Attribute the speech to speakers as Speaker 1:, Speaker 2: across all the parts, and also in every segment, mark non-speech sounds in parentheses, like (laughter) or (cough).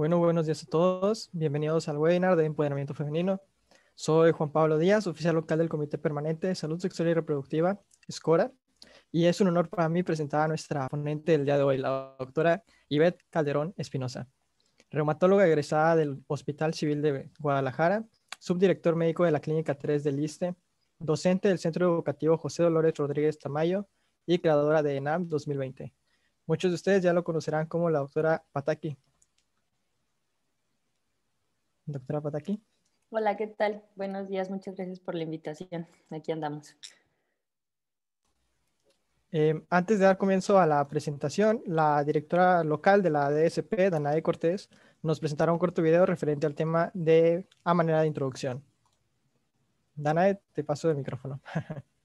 Speaker 1: Bueno, buenos días a todos. Bienvenidos al webinar de Empoderamiento Femenino. Soy Juan Pablo Díaz, oficial local del Comité Permanente de Salud Sexual y Reproductiva, SCORA, y es un honor para mí presentar a nuestra ponente del día de hoy, la doctora Ivette Calderón Espinosa, reumatóloga egresada del Hospital Civil de Guadalajara, subdirector médico de la Clínica 3 del ISTE, docente del Centro Educativo José Dolores Rodríguez Tamayo y creadora de ENAM 2020. Muchos de ustedes ya lo conocerán como la doctora Pataki. Doctora Pataki.
Speaker 2: Hola, ¿qué tal? Buenos días, muchas gracias por la invitación. Aquí andamos.
Speaker 1: Em, antes de dar comienzo a la presentación, la directora local de la DSP, Danae Cortés, nos presentará un corto video referente al tema de a manera de introducción. Danae, te paso el micrófono. (laughs)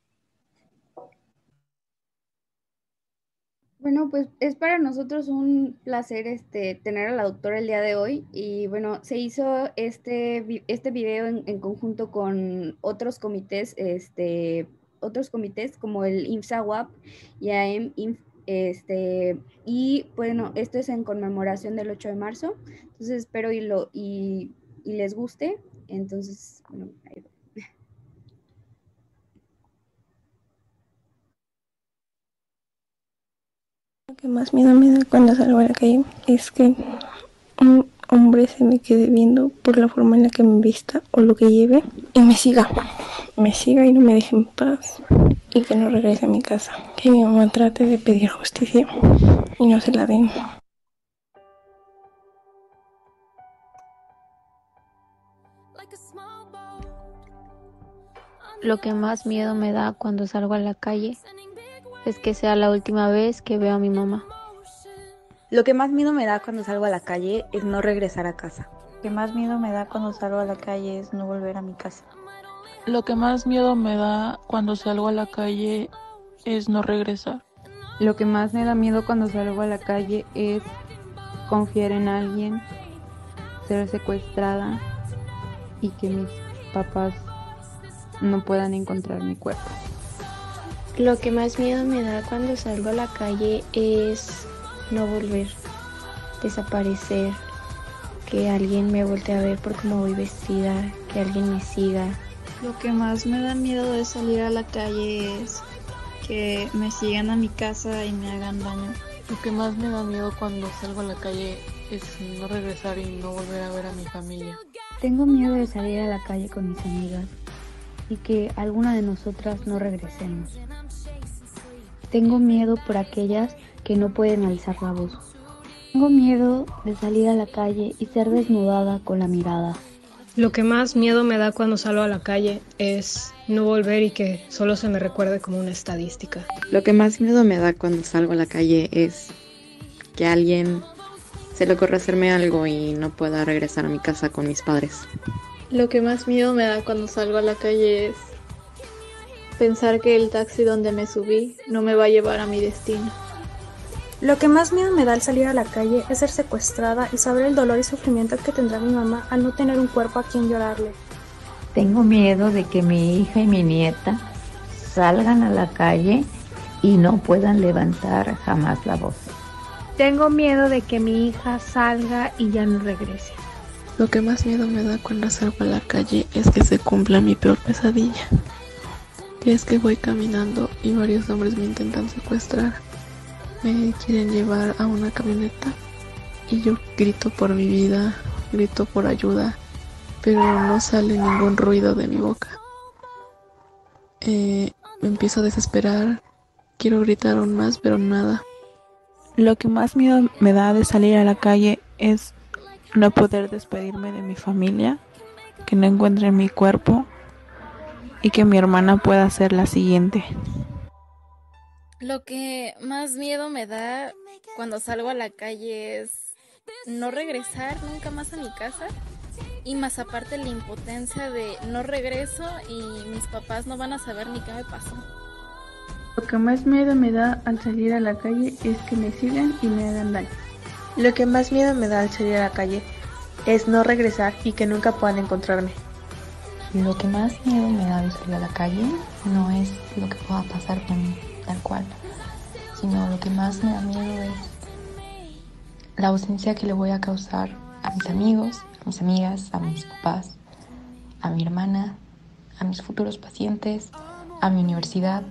Speaker 3: Bueno, pues es para nosotros un placer este, tener a la doctora el día de hoy y bueno, se hizo este, este video en, conjunto con otros comités, este, otros comités como el infsa y AM e este, y bueno, esto es en conmemoración del 8 de marzo, entonces espero y, lo, y, y les guste, entonces, bueno, ahí va. Lo que más miedo me da cuando salgo a la calle es que un hombre se me quede viendo por la forma en la que me vista o lo que lleve y me siga. Me siga y no me deje en paz y que no regrese a mi casa. Que mi mamá trate de pedir justicia y no se la den. Lo que más miedo me da cuando salgo a la calle es que sea la última vez que veo a mi mamá. Lo que más miedo me da cuando salgo a la calle es no regresar a casa. Lo que más miedo me da cuando salgo a la calle es no volver a mi casa. Lo que más miedo me da cuando salgo a la calle es no regresar. Lo que más me da miedo cuando salgo a la calle es confiar en alguien, ser secuestrada y que mis papás no puedan encontrar mi cuerpo. Lo que más miedo me da cuando salgo a la calle es no volver, desaparecer, que alguien me voltee a ver por cómo voy vestida, que alguien me siga. Lo que más me da miedo de salir a la calle es que me sigan a mi casa y me hagan daño. Lo que más me da miedo cuando salgo a la calle es no regresar y no volver a ver a mi familia. Tengo miedo de salir a la calle con mis amigas y que alguna de nosotras no regresemos. Tengo miedo por aquellas que no pueden alzar la voz. Tengo miedo de salir a la calle y ser desnudada con la mirada. Lo que más miedo me da cuando salgo a la calle es no volver y que solo se me recuerde como una estadística.
Speaker 2: Lo que más miedo me da cuando salgo a la calle es que alguien se le ocurra hacerme algo y no pueda regresar a mi casa con mis padres.
Speaker 3: Lo que más miedo me da cuando salgo a la calle es Pensar que el taxi donde me subí no me va a llevar a mi destino. Lo que más miedo me da al salir a la calle es ser secuestrada y saber el dolor y sufrimiento que tendrá mi mamá al no tener un cuerpo
Speaker 2: a quien llorarle. Tengo miedo de que mi hija y mi nieta salgan a la calle y no puedan levantar jamás la voz.
Speaker 3: Tengo miedo de que mi hija salga y ya no regrese. Lo que más miedo me da cuando salgo a la calle es que se cumpla mi peor pesadilla. Y es que voy caminando y varios hombres me intentan secuestrar. Me quieren llevar a una camioneta y yo grito por mi vida, grito por ayuda, pero no sale ningún ruido de mi boca. Eh, me empiezo a desesperar, quiero gritar aún más, pero nada. Lo que más miedo me da de salir a la calle es no poder despedirme de mi familia, que no encuentre mi cuerpo, y que mi hermana pueda hacer la siguiente. Lo que más miedo me da cuando salgo a la calle es no regresar nunca más a mi casa y más aparte la impotencia de no regreso y mis papás no van a saber ni qué me pasó. Lo que más miedo me da al salir a la calle es que me sigan y me hagan daño. Lo que más miedo me da al salir a la calle es no regresar y que nunca puedan encontrarme.
Speaker 2: Lo que más miedo me da de salir a la calle no es lo que pueda pasar con tal cual, sino lo que más me da miedo es la ausencia que le voy a causar a mis amigos, a mis amigas, a mis papás, a mi hermana, a mis futuros pacientes, a mi universidad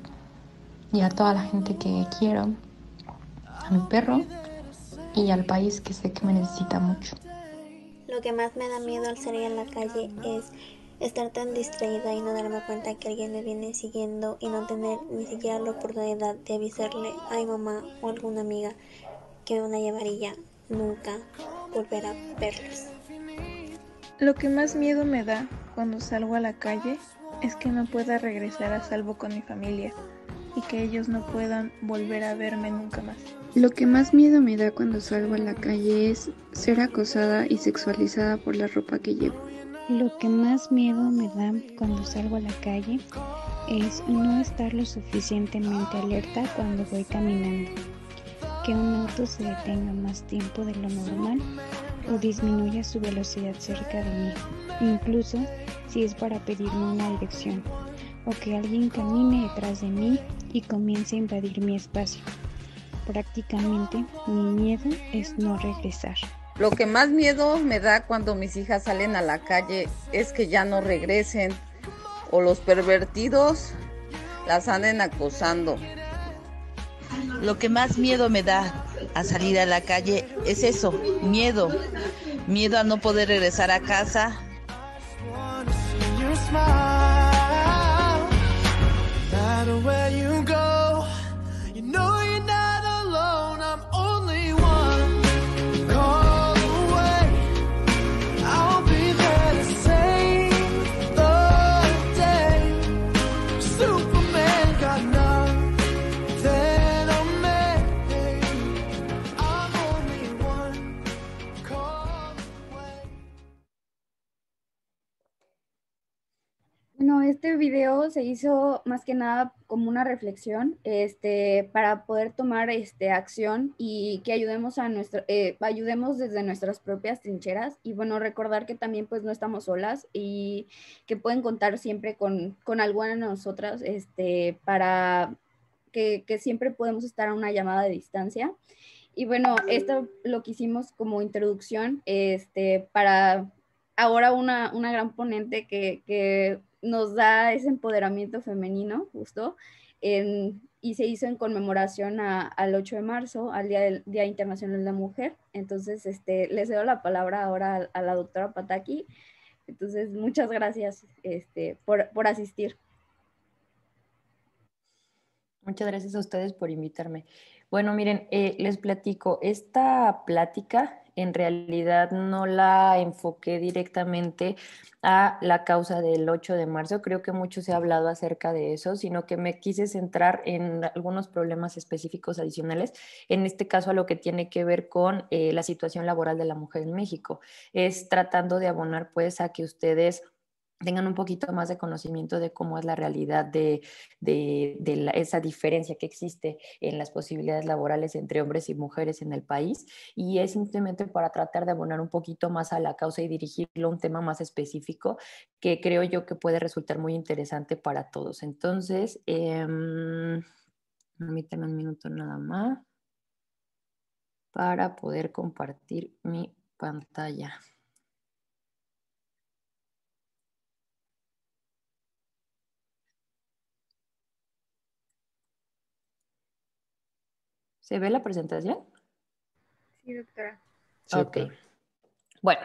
Speaker 2: y a toda la gente que quiero, a mi perro
Speaker 3: y al país que sé que me necesita mucho. Lo que más me da miedo al salir a la calle es Estar tan distraída y no darme cuenta que alguien me viene siguiendo y no tener ni siquiera la oportunidad de avisarle a mi mamá o alguna amiga que me van nunca volver a verlos. Lo que más miedo me da cuando salgo a la calle es que no pueda regresar a salvo con mi familia y que ellos no puedan volver a verme nunca más. Lo que más miedo me da cuando salgo a la calle es ser acosada y sexualizada por la ropa que llevo. Lo que más miedo me da cuando salgo a la calle es no estar lo suficientemente alerta cuando voy caminando, que un auto se detenga más tiempo de lo normal o disminuya su velocidad cerca de mí, incluso si es para pedirme una dirección, o que alguien camine detrás de mí y comience a invadir mi espacio. Prácticamente mi miedo es no regresar. Lo que más miedo me da cuando mis hijas salen a la calle es que ya no regresen o los pervertidos las
Speaker 2: anden acosando. Lo que más miedo me da a salir a la calle es eso, miedo. Miedo a no poder regresar a casa.
Speaker 3: este video se hizo más que nada como una reflexión este, para poder tomar este, acción y que ayudemos, a nuestro, eh, ayudemos desde nuestras propias trincheras y bueno, recordar que también pues no estamos solas y que pueden contar siempre con, con alguna de nosotras este, para que, que siempre podemos estar a una llamada de distancia. Y bueno, esto lo que hicimos como introducción este, para ahora una, una gran ponente que, que nos da ese empoderamiento femenino, justo, y se hizo en conmemoración al 8 de marzo, al Día, Internacional de la Mujer. Entonces, este, les doy la palabra ahora a, la doctora Pataki. Entonces, muchas gracias este, por, por asistir.
Speaker 2: Muchas gracias a ustedes por invitarme. Bueno, miren, eh, les platico, esta plática en realidad no la enfoqué directamente a la causa del 8 de marzo, creo que mucho se ha hablado acerca de eso, sino que me quise centrar en algunos problemas específicos adicionales, en este caso a lo que tiene que ver con eh, la situación laboral de la mujer en México. Es tratando de abonar pues a que ustedes tengan un poquito más de conocimiento de cómo es la realidad de, esa diferencia que existe en las posibilidades laborales entre hombres y mujeres en el país. Y es simplemente para tratar de abonar un poquito más a la causa y dirigirlo a un tema más específico que creo yo que puede resultar muy interesante para todos. Entonces, eh, un minuto nada más para poder compartir mi pantalla. ¿Se ve la presentación?
Speaker 3: Sí, doctora. ok.
Speaker 2: Bueno,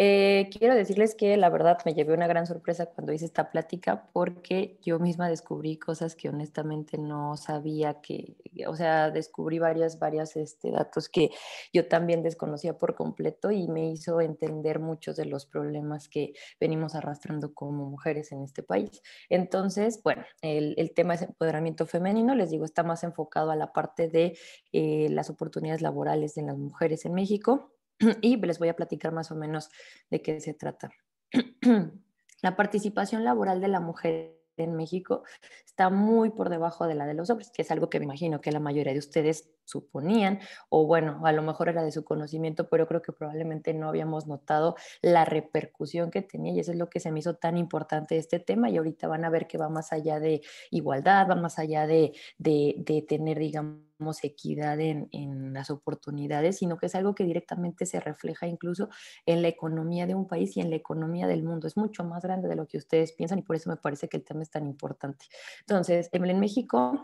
Speaker 2: eh, quiero decirles que la verdad me llevé una gran sorpresa cuando hice esta plática porque yo misma descubrí cosas que honestamente no sabía que, o sea, descubrí varias, varias este, datos que yo también desconocía por completo y me hizo entender muchos de los problemas que venimos arrastrando como mujeres en este país. Entonces, bueno, el, tema es empoderamiento femenino, les digo, está más enfocado a la parte de eh, las oportunidades laborales de las mujeres en México (clears throat) y les voy a platicar más o menos de qué se trata. (clears throat) La participación laboral de la mujer en México está muy por debajo de la de los hombres, que es algo que me imagino que la mayoría de ustedes suponían, o bueno, a lo mejor era de su conocimiento, pero creo que probablemente no habíamos notado la repercusión que tenía y eso es lo que se me hizo tan importante este tema y ahorita van a ver que va más allá de igualdad, va más allá de, de tener, digamos, equidad en, en, las oportunidades, sino que es algo que directamente se refleja incluso en la economía de un país y en la economía del mundo. Es mucho más grande de lo que ustedes piensan y por eso me parece que el tema es tan importante. Entonces, en México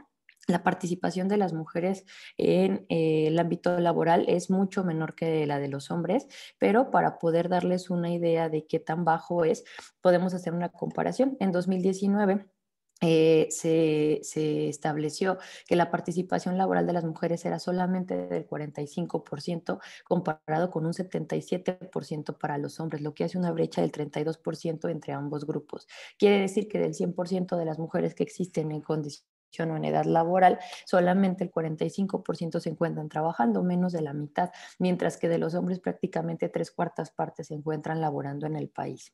Speaker 2: la participación de las mujeres en eh, el ámbito laboral es mucho menor que la de los hombres, pero para poder darles una idea de qué tan bajo es, podemos hacer una comparación. En 2019, eh, se, estableció que la participación laboral de las mujeres era solamente del 45% comparado con un 77% para los hombres, lo que hace una brecha del 32% entre ambos grupos. Quiere decir que del 100% de las mujeres que existen en condición o en edad laboral, solamente el 45% se encuentran trabajando, menos de la mitad, mientras que de los hombres prácticamente tres cuartas partes se encuentran laborando en el país.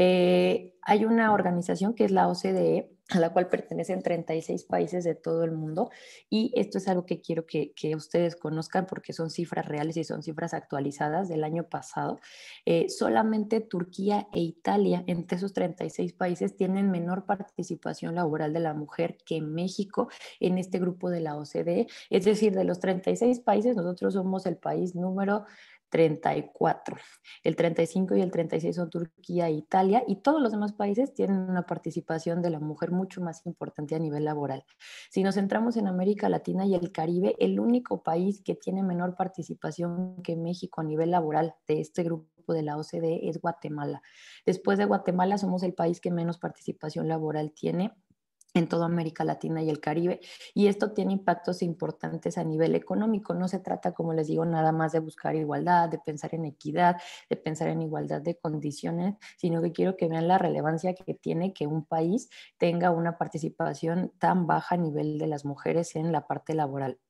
Speaker 2: Eh, hay una organización que es la OCDE, a la cual pertenecen 36 países de todo el mundo. Y esto es algo que quiero que, ustedes conozcan porque son cifras reales y son cifras actualizadas del año pasado. Eh, solamente Turquía e Italia, entre esos 36 países, tienen menor participación laboral de la mujer que México en este grupo de la OCDE. Es decir, de los 36 países, nosotros somos el país número 34. El 35 y el 36 son Turquía e Italia y todos los demás países tienen una participación de la mujer mucho más importante a nivel laboral. Si nos centramos en América Latina y el Caribe, el único país que tiene menor participación que México a nivel laboral de este grupo de la OCDE es Guatemala. Después de Guatemala somos el país que menos participación laboral tiene en toda América Latina y el Caribe. Y esto tiene impactos importantes a nivel económico. No se trata, como les digo, nada más de buscar igualdad, de pensar en equidad, de pensar en igualdad de condiciones, sino que quiero que vean la relevancia que tiene que un país tenga una participación tan baja a nivel de las mujeres en la parte laboral. (clears throat)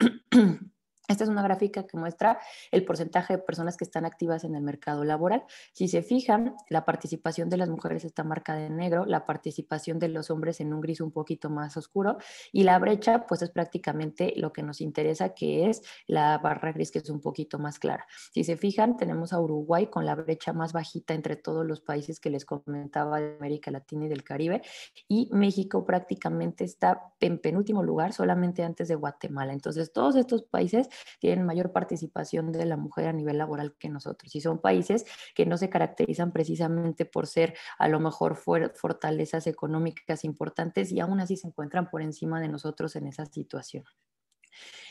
Speaker 2: Esta es una gráfica que muestra el porcentaje de personas que están activas en el mercado laboral. Si se fijan, la participación de las mujeres está marcada en negro, la participación de los hombres en un gris un poquito más oscuro y la brecha pues es prácticamente lo que nos interesa que es la barra gris que es un poquito más clara. Si se fijan, tenemos a Uruguay con la brecha más bajita entre todos los países que les comentaba de América Latina y del Caribe y México prácticamente está en penúltimo lugar solamente antes de Guatemala. Entonces todos estos países tienen mayor participación de la mujer a nivel laboral que nosotros. Y son países que no se caracterizan precisamente por ser a lo mejor fortalezas económicas importantes y aún así se encuentran por encima de nosotros en esa situación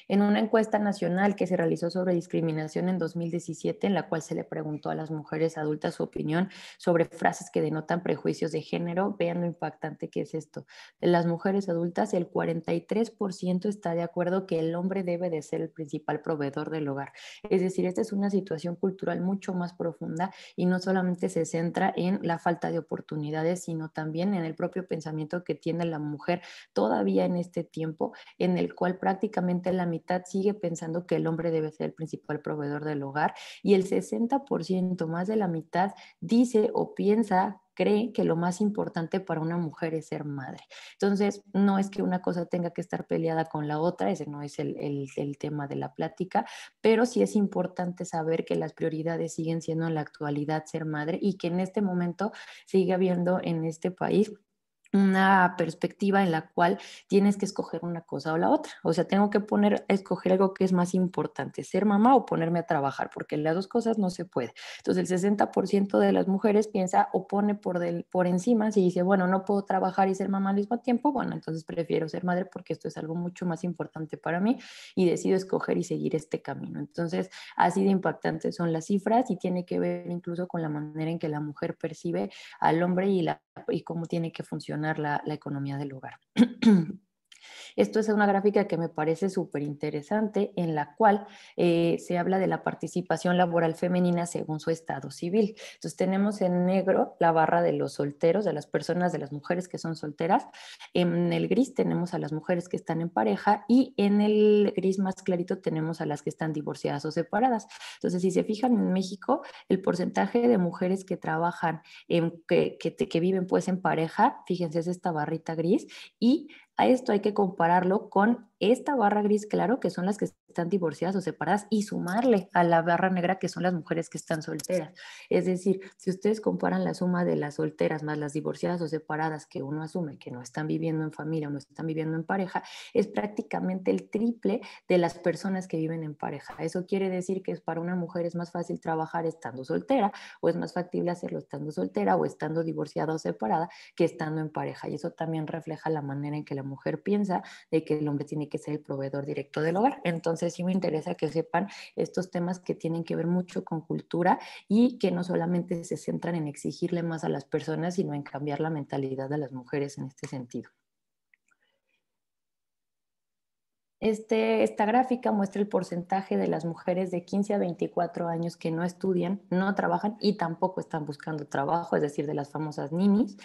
Speaker 2: en una encuesta nacional que se realizó sobre discriminación en 2017, en la cual se le preguntó a las mujeres adultas su opinión sobre frases que denotan prejuicios de género, vean lo impactante que es esto. De las mujeres adultas, el 43% está de acuerdo que el hombre debe de ser el principal proveedor del hogar. Es decir, esta es una situación cultural mucho más profunda y no solamente se centra en la falta de oportunidades, sino también en el propio pensamiento que tiene la mujer todavía en este tiempo, en el cual prácticamente la mitad sigue pensando que el hombre debe ser el principal proveedor del hogar y el 60%, más de la mitad, dice o piensa cree que lo más importante para una mujer es ser madre. Entonces, no es que una cosa tenga que estar peleada con la otra, ese no es el, tema de la plática, pero sí es importante saber que las prioridades siguen siendo en la actualidad ser madre y que en este momento sigue habiendo en este país una perspectiva en la cual tienes que escoger una cosa o la otra. O sea, tengo que poner, escoger algo que es más importante, ser mamá o ponerme a trabajar, porque las dos cosas no se puede. Entonces, el 60% de las mujeres piensa o pone por, del, por encima, si dice, bueno, no puedo trabajar y ser mamá al mismo tiempo, bueno, entonces prefiero ser madre porque esto es algo mucho más importante para mí y decido escoger y seguir este camino. Entonces, así de impactantes son las cifras y tiene que ver incluso con la manera en que la mujer percibe al hombre y, la, y cómo tiene que funcionar la, la economía del lugar. (clears throat) Esto es una gráfica que me parece súper interesante, en la cual eh, se habla de la participación laboral femenina según su estado civil. Entonces tenemos en negro la barra de los solteros, de las personas, de las mujeres que son solteras. En el gris tenemos a las mujeres que están en pareja y en el gris más clarito tenemos a las que están divorciadas o separadas. Entonces, si se fijan en México, el porcentaje de mujeres que trabajan, que, que viven pues en pareja, fíjense, es esta barrita gris y a esto hay que compararlo con esta barra gris claro, que son las que están divorciadas o separadas, y sumarle a la barra negra, que son las mujeres que están solteras. Es decir, si ustedes comparan la suma de las solteras más las divorciadas o separadas que uno asume que no están viviendo en familia o no están viviendo en pareja, es prácticamente el triple de las personas que viven en pareja. Eso quiere decir que para una mujer es más fácil trabajar estando soltera o es más factible hacerlo estando soltera o estando divorciada o separada que estando en pareja. Y eso también refleja la manera en que la mujer piensa de que el hombre tiene que ser el proveedor directo del hogar. Entonces sí me interesa que sepan estos temas que tienen que ver mucho con cultura y que no solamente se centran en exigirle más a las personas, sino en cambiar la mentalidad de las mujeres en este sentido. Este, esta gráfica muestra el porcentaje de las mujeres de 15 a 24 años que no estudian, no trabajan y tampoco están buscando trabajo, es decir, de las famosas ninis.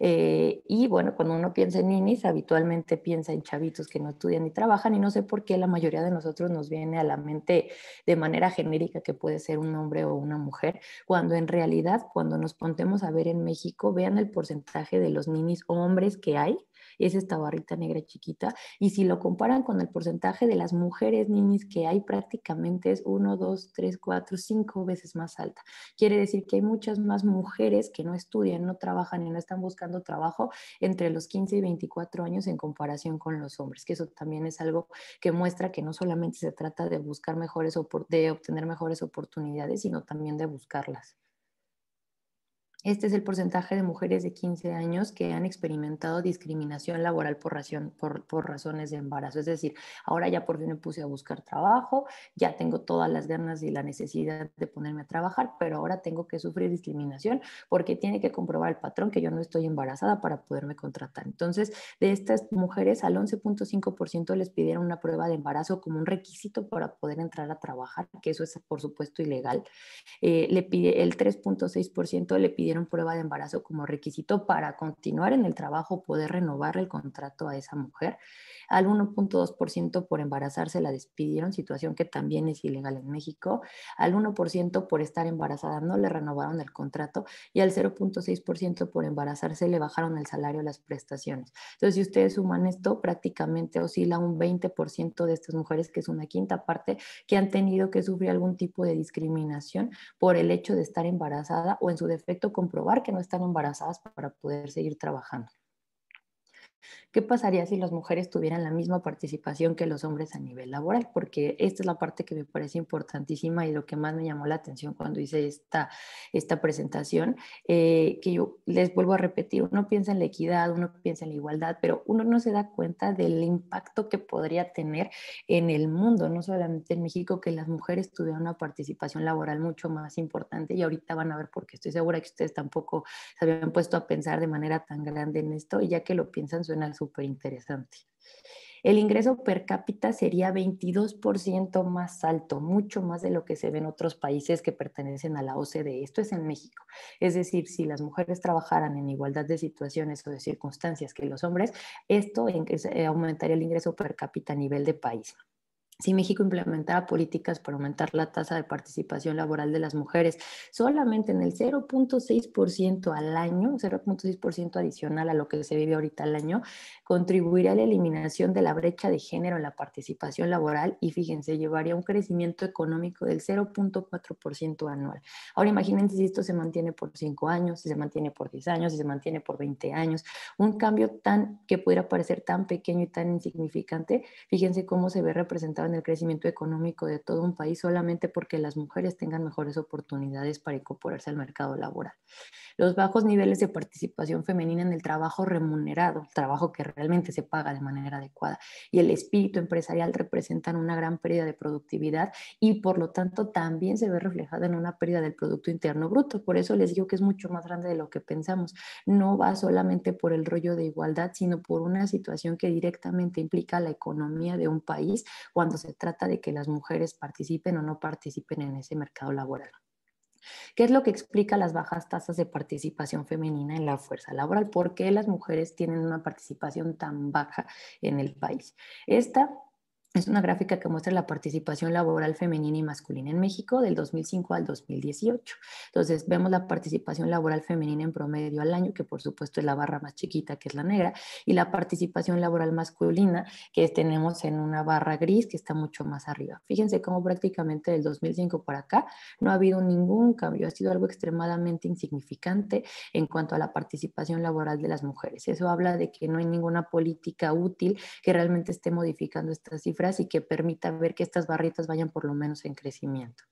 Speaker 2: Eh, y bueno, cuando uno piensa en ninis, habitualmente piensa en chavitos que no estudian ni trabajan y no sé por qué la mayoría de nosotros nos viene a la mente de manera genérica que puede ser un hombre o una mujer, cuando en realidad cuando nos pontemos a ver en México, vean el porcentaje de los ninis hombres que hay es esta barrita negra chiquita. Y si lo comparan con el porcentaje de las mujeres ninis que hay, prácticamente es 1, 2, 3, 4, 5 veces más alta. Quiere decir que hay muchas más mujeres que no estudian, no trabajan y no están buscando trabajo entre los 15 y 24 años en comparación con los hombres, que eso también es algo que muestra que no solamente se trata de buscar mejores, de obtener mejores oportunidades, sino también de buscarlas. Este es el porcentaje de mujeres de 15 años que han experimentado discriminación laboral por, razones de embarazo. Es decir, ahora ya por fin me puse a buscar trabajo, ya tengo todas las ganas y la necesidad de ponerme a trabajar, pero ahora tengo que sufrir discriminación porque tiene que comprobar el patrón que yo no estoy embarazada para poderme contratar. Entonces, de estas mujeres, al 11.5% les pidieron una prueba de embarazo como un requisito para poder entrar a trabajar, que eso es por supuesto ilegal. Eh, le pide, el 3.6% le pidieron dieron prueba de embarazo como requisito para continuar en el trabajo, poder renovar el contrato a esa mujer. Al 1.2% por embarazarse la despidieron, situación que también es ilegal en México. Al 1% por estar embarazada no le renovaron el contrato y al 0.6% por embarazarse le bajaron el salario, las prestaciones. Entonces, si ustedes suman esto, prácticamente oscila un 20% de estas mujeres, que es una quinta parte, que han tenido que sufrir algún tipo de discriminación por el hecho de estar embarazada o en su defecto comprobar que no están embarazadas para poder seguir trabajando. ¿Qué pasaría si las mujeres tuvieran la misma participación que los hombres a nivel laboral? Porque esta es la parte que me parece importantísima y lo que más me llamó la atención cuando hice esta, esta presentación, eh, que yo les vuelvo a repetir, uno piensa en la equidad, uno piensa en la igualdad, pero uno no se da cuenta del impacto que podría tener en el mundo, no solamente en México, que las mujeres tuvieran una participación laboral mucho más importante y ahorita van a ver porque estoy segura que ustedes tampoco se habían puesto a pensar de manera tan grande en esto y ya que lo piensan suena súper interesante. El ingreso per cápita sería 22% más alto, mucho más de lo que se ve en otros países que pertenecen a la OCDE. Esto es en México. Es decir, si las mujeres trabajaran en igualdad de situaciones o de circunstancias que los hombres, esto eh, aumentaría el ingreso per cápita a nivel de país si México implementara políticas para aumentar la tasa de participación laboral de las mujeres solamente en el 0.6% al año, 0.6% adicional a lo que se vive ahorita al año, contribuiría a la eliminación de la brecha de género en la participación laboral y fíjense, llevaría un crecimiento económico del 0.4% anual. Ahora imagínense si esto se mantiene por 5 años, si se mantiene por 10 años, si se mantiene por 20 años, un cambio tan que pudiera parecer tan pequeño y tan insignificante, fíjense cómo se ve representado el crecimiento económico de todo un país solamente porque las mujeres tengan mejores oportunidades para incorporarse al mercado laboral. Los bajos niveles de participación femenina en el trabajo remunerado, trabajo que realmente se paga de manera adecuada, y el espíritu empresarial representan una gran pérdida de productividad y por lo tanto también se ve reflejada en una pérdida del Producto Interno Bruto. Por eso les digo que es mucho más grande de lo que pensamos. No va solamente por el rollo de igualdad, sino por una situación que directamente implica la economía de un país cuando se trata de que las mujeres participen o no participen en ese mercado laboral. ¿Qué es lo que explica las bajas tasas de participación femenina en la fuerza laboral? ¿Por qué las mujeres tienen una participación tan baja en el país? Esta es una gráfica que muestra la participación laboral femenina y masculina en México del 2005 al 2018. Entonces vemos la participación laboral femenina en promedio al año, que por supuesto es la barra más chiquita, que es la negra, y la participación laboral masculina, que tenemos en una barra gris, que está mucho más arriba. Fíjense cómo prácticamente del 2005 para acá no ha habido ningún cambio, ha sido algo extremadamente insignificante en cuanto a la participación laboral de las mujeres. Eso habla de que no hay ninguna política útil que realmente esté modificando estas cifras y que permita ver que estas barritas vayan por lo menos en crecimiento.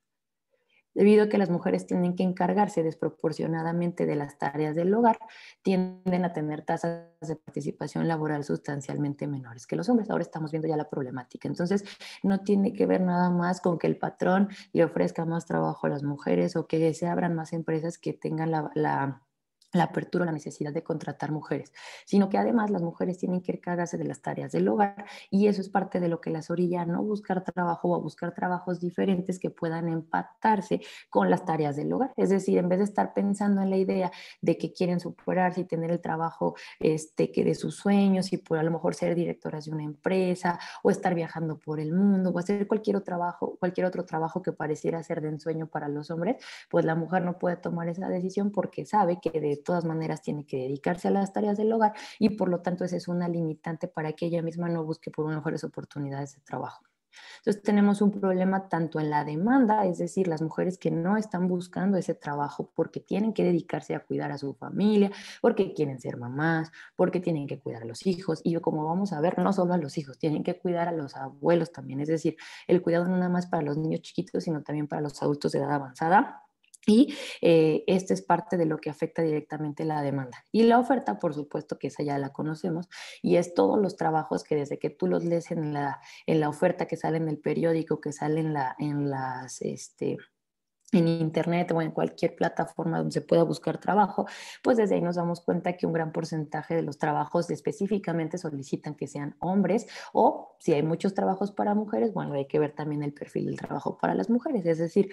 Speaker 2: Debido a que las mujeres tienen que encargarse desproporcionadamente de las tareas del hogar, tienden a tener tasas de participación laboral sustancialmente menores que los hombres. Ahora estamos viendo ya la problemática. Entonces, no tiene que ver nada más con que el patrón le ofrezca más trabajo a las mujeres o que se abran más empresas que tengan la la apertura la necesidad de contratar mujeres, sino que además las mujeres tienen que cargarse de las tareas del hogar y eso es parte de lo que las orilla no buscar trabajo o buscar trabajos diferentes que puedan empatarse con las tareas del hogar. Es decir, en vez de estar pensando en la idea de que quieren superarse y tener el trabajo este, que de sus sueños y por a lo mejor ser directoras de una empresa o estar viajando por el mundo o hacer cualquier otro trabajo, cualquier otro trabajo que pareciera ser de ensueño para los hombres, pues la mujer no puede tomar esa decisión porque sabe que de todas maneras tiene que dedicarse a las tareas del hogar y por lo tanto esa es una limitante para que ella misma no busque por mejores oportunidades de trabajo. Entonces tenemos un problema tanto en la demanda, es decir, las mujeres que no están buscando ese trabajo porque tienen que dedicarse a cuidar a su familia, porque quieren ser mamás, porque tienen que cuidar a los hijos. Y como vamos a ver, no solo a los hijos, tienen que cuidar a los abuelos también. Es decir, el cuidado no nada más para los niños chiquitos, sino también para los adultos de edad avanzada y eh, esto es parte de lo que afecta directamente la demanda. Y la oferta, por supuesto, que esa ya la conocemos, y es todos los trabajos que desde que tú los lees en la, en la oferta que sale en el periódico, que sale en, la, en las... Este, en internet o en cualquier plataforma donde se pueda buscar trabajo, pues desde ahí nos damos cuenta que un gran porcentaje de los trabajos específicamente solicitan que sean hombres o si hay muchos trabajos para mujeres, bueno, hay que ver también el perfil del trabajo para las mujeres, es decir,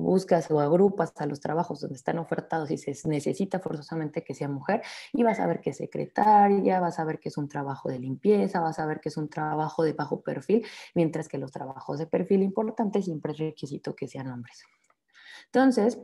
Speaker 2: buscas o agrupas a los trabajos donde están ofertados y se necesita forzosamente que sea mujer y vas a ver que es secretaria, vas a ver que es un trabajo de limpieza, vas a ver que es un trabajo de bajo perfil, mientras que los trabajos de perfil importantes siempre es requisito que sean hombres. Entonces,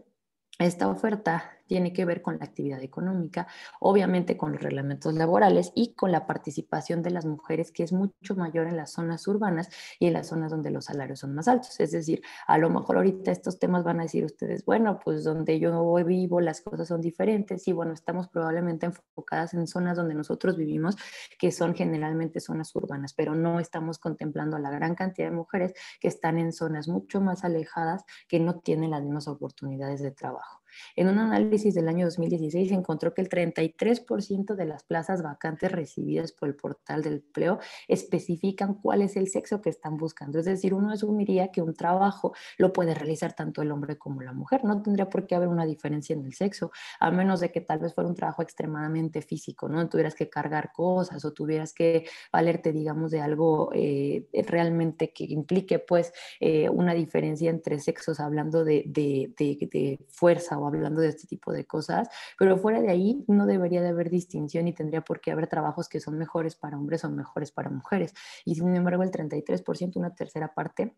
Speaker 2: esta oferta tiene que ver con la actividad económica, obviamente con los reglamentos laborales y con la participación de las mujeres, que es mucho mayor en las zonas urbanas y en las zonas donde los salarios son más altos. Es decir, a lo mejor ahorita estos temas van a decir ustedes, bueno, pues donde yo vivo las cosas son diferentes y bueno, estamos probablemente enfocadas en zonas donde nosotros vivimos, que son generalmente zonas urbanas, pero no estamos contemplando a la gran cantidad de mujeres que están en zonas mucho más alejadas que no tienen las mismas oportunidades de trabajo. En un análisis del año 2016 se encontró que el 33% de las plazas vacantes recibidas por el portal del empleo especifican cuál es el sexo que están buscando. Es decir, uno asumiría que un trabajo lo puede realizar tanto el hombre como la mujer. No tendría por qué haber una diferencia en el sexo, a menos de que tal vez fuera un trabajo extremadamente físico, ¿no? Tuvieras que cargar cosas o tuvieras que valerte, digamos, de algo eh, realmente que implique, pues, eh, una diferencia entre sexos, hablando de, de fuerza o hablando de este tipo de cosas, pero fuera de ahí no debería de haber distinción y tendría por qué haber trabajos que son mejores para hombres o mejores para mujeres. Y sin embargo, el 33%, una tercera parte,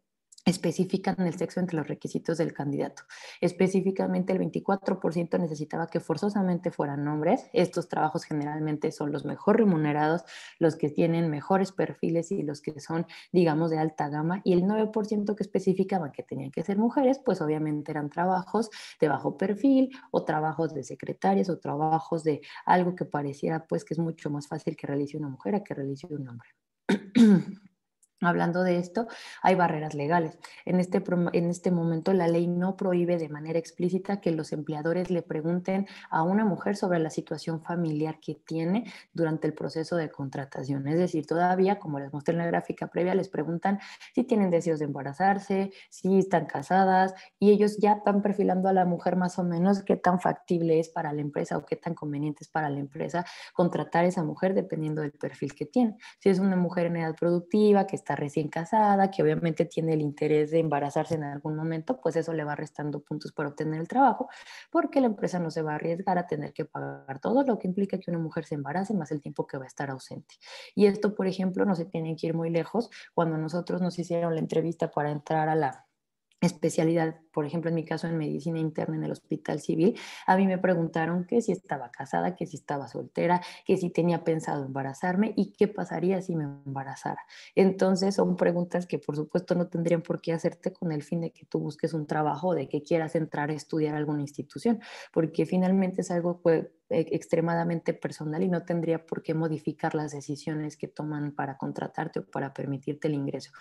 Speaker 2: especifican el sexo entre los requisitos del candidato. Específicamente el 24% necesitaba que forzosamente fueran hombres. Estos trabajos generalmente son los mejor remunerados, los que tienen mejores perfiles y los que son, digamos, de alta gama. Y el 9% que especificaban que tenían que ser mujeres, pues obviamente eran trabajos de bajo perfil o trabajos de secretarias o trabajos de algo que pareciera pues que es mucho más fácil que realice una mujer a que realice un hombre. (clears throat) Hablando de esto, hay barreras legales. En este, en este momento la ley no prohíbe de manera explícita que los empleadores le pregunten a una mujer sobre la situación familiar que tiene durante el proceso de contratación. Es decir, todavía, como les mostré en la gráfica previa, les preguntan si tienen deseos de embarazarse, si están casadas y ellos ya están perfilando a la mujer más o menos qué tan factible es para la empresa o qué tan conveniente es para la empresa contratar a esa mujer dependiendo del perfil que tiene. Si es una mujer en edad productiva, que está recién casada, que obviamente tiene el interés de embarazarse en algún momento, pues eso le va restando puntos para obtener el trabajo, porque la empresa no se va a arriesgar a tener que pagar todo, lo que implica que una mujer se embarace más el tiempo que va a estar ausente. Y esto, por ejemplo, no se tienen que ir muy lejos. Cuando nosotros nos hicieron la entrevista para entrar a la especialidad, por ejemplo, en mi caso en medicina interna en el Hospital Civil, a mí me preguntaron que si estaba casada, que si estaba soltera, que si tenía pensado embarazarme y qué pasaría si me embarazara. Entonces son preguntas que por supuesto no tendrían por qué hacerte con el fin de que tú busques un trabajo, de que quieras entrar a estudiar alguna institución, porque finalmente es algo que e-, extremadamente personal y no tendría por qué modificar las decisiones que toman para contratarte o para permitirte el ingreso.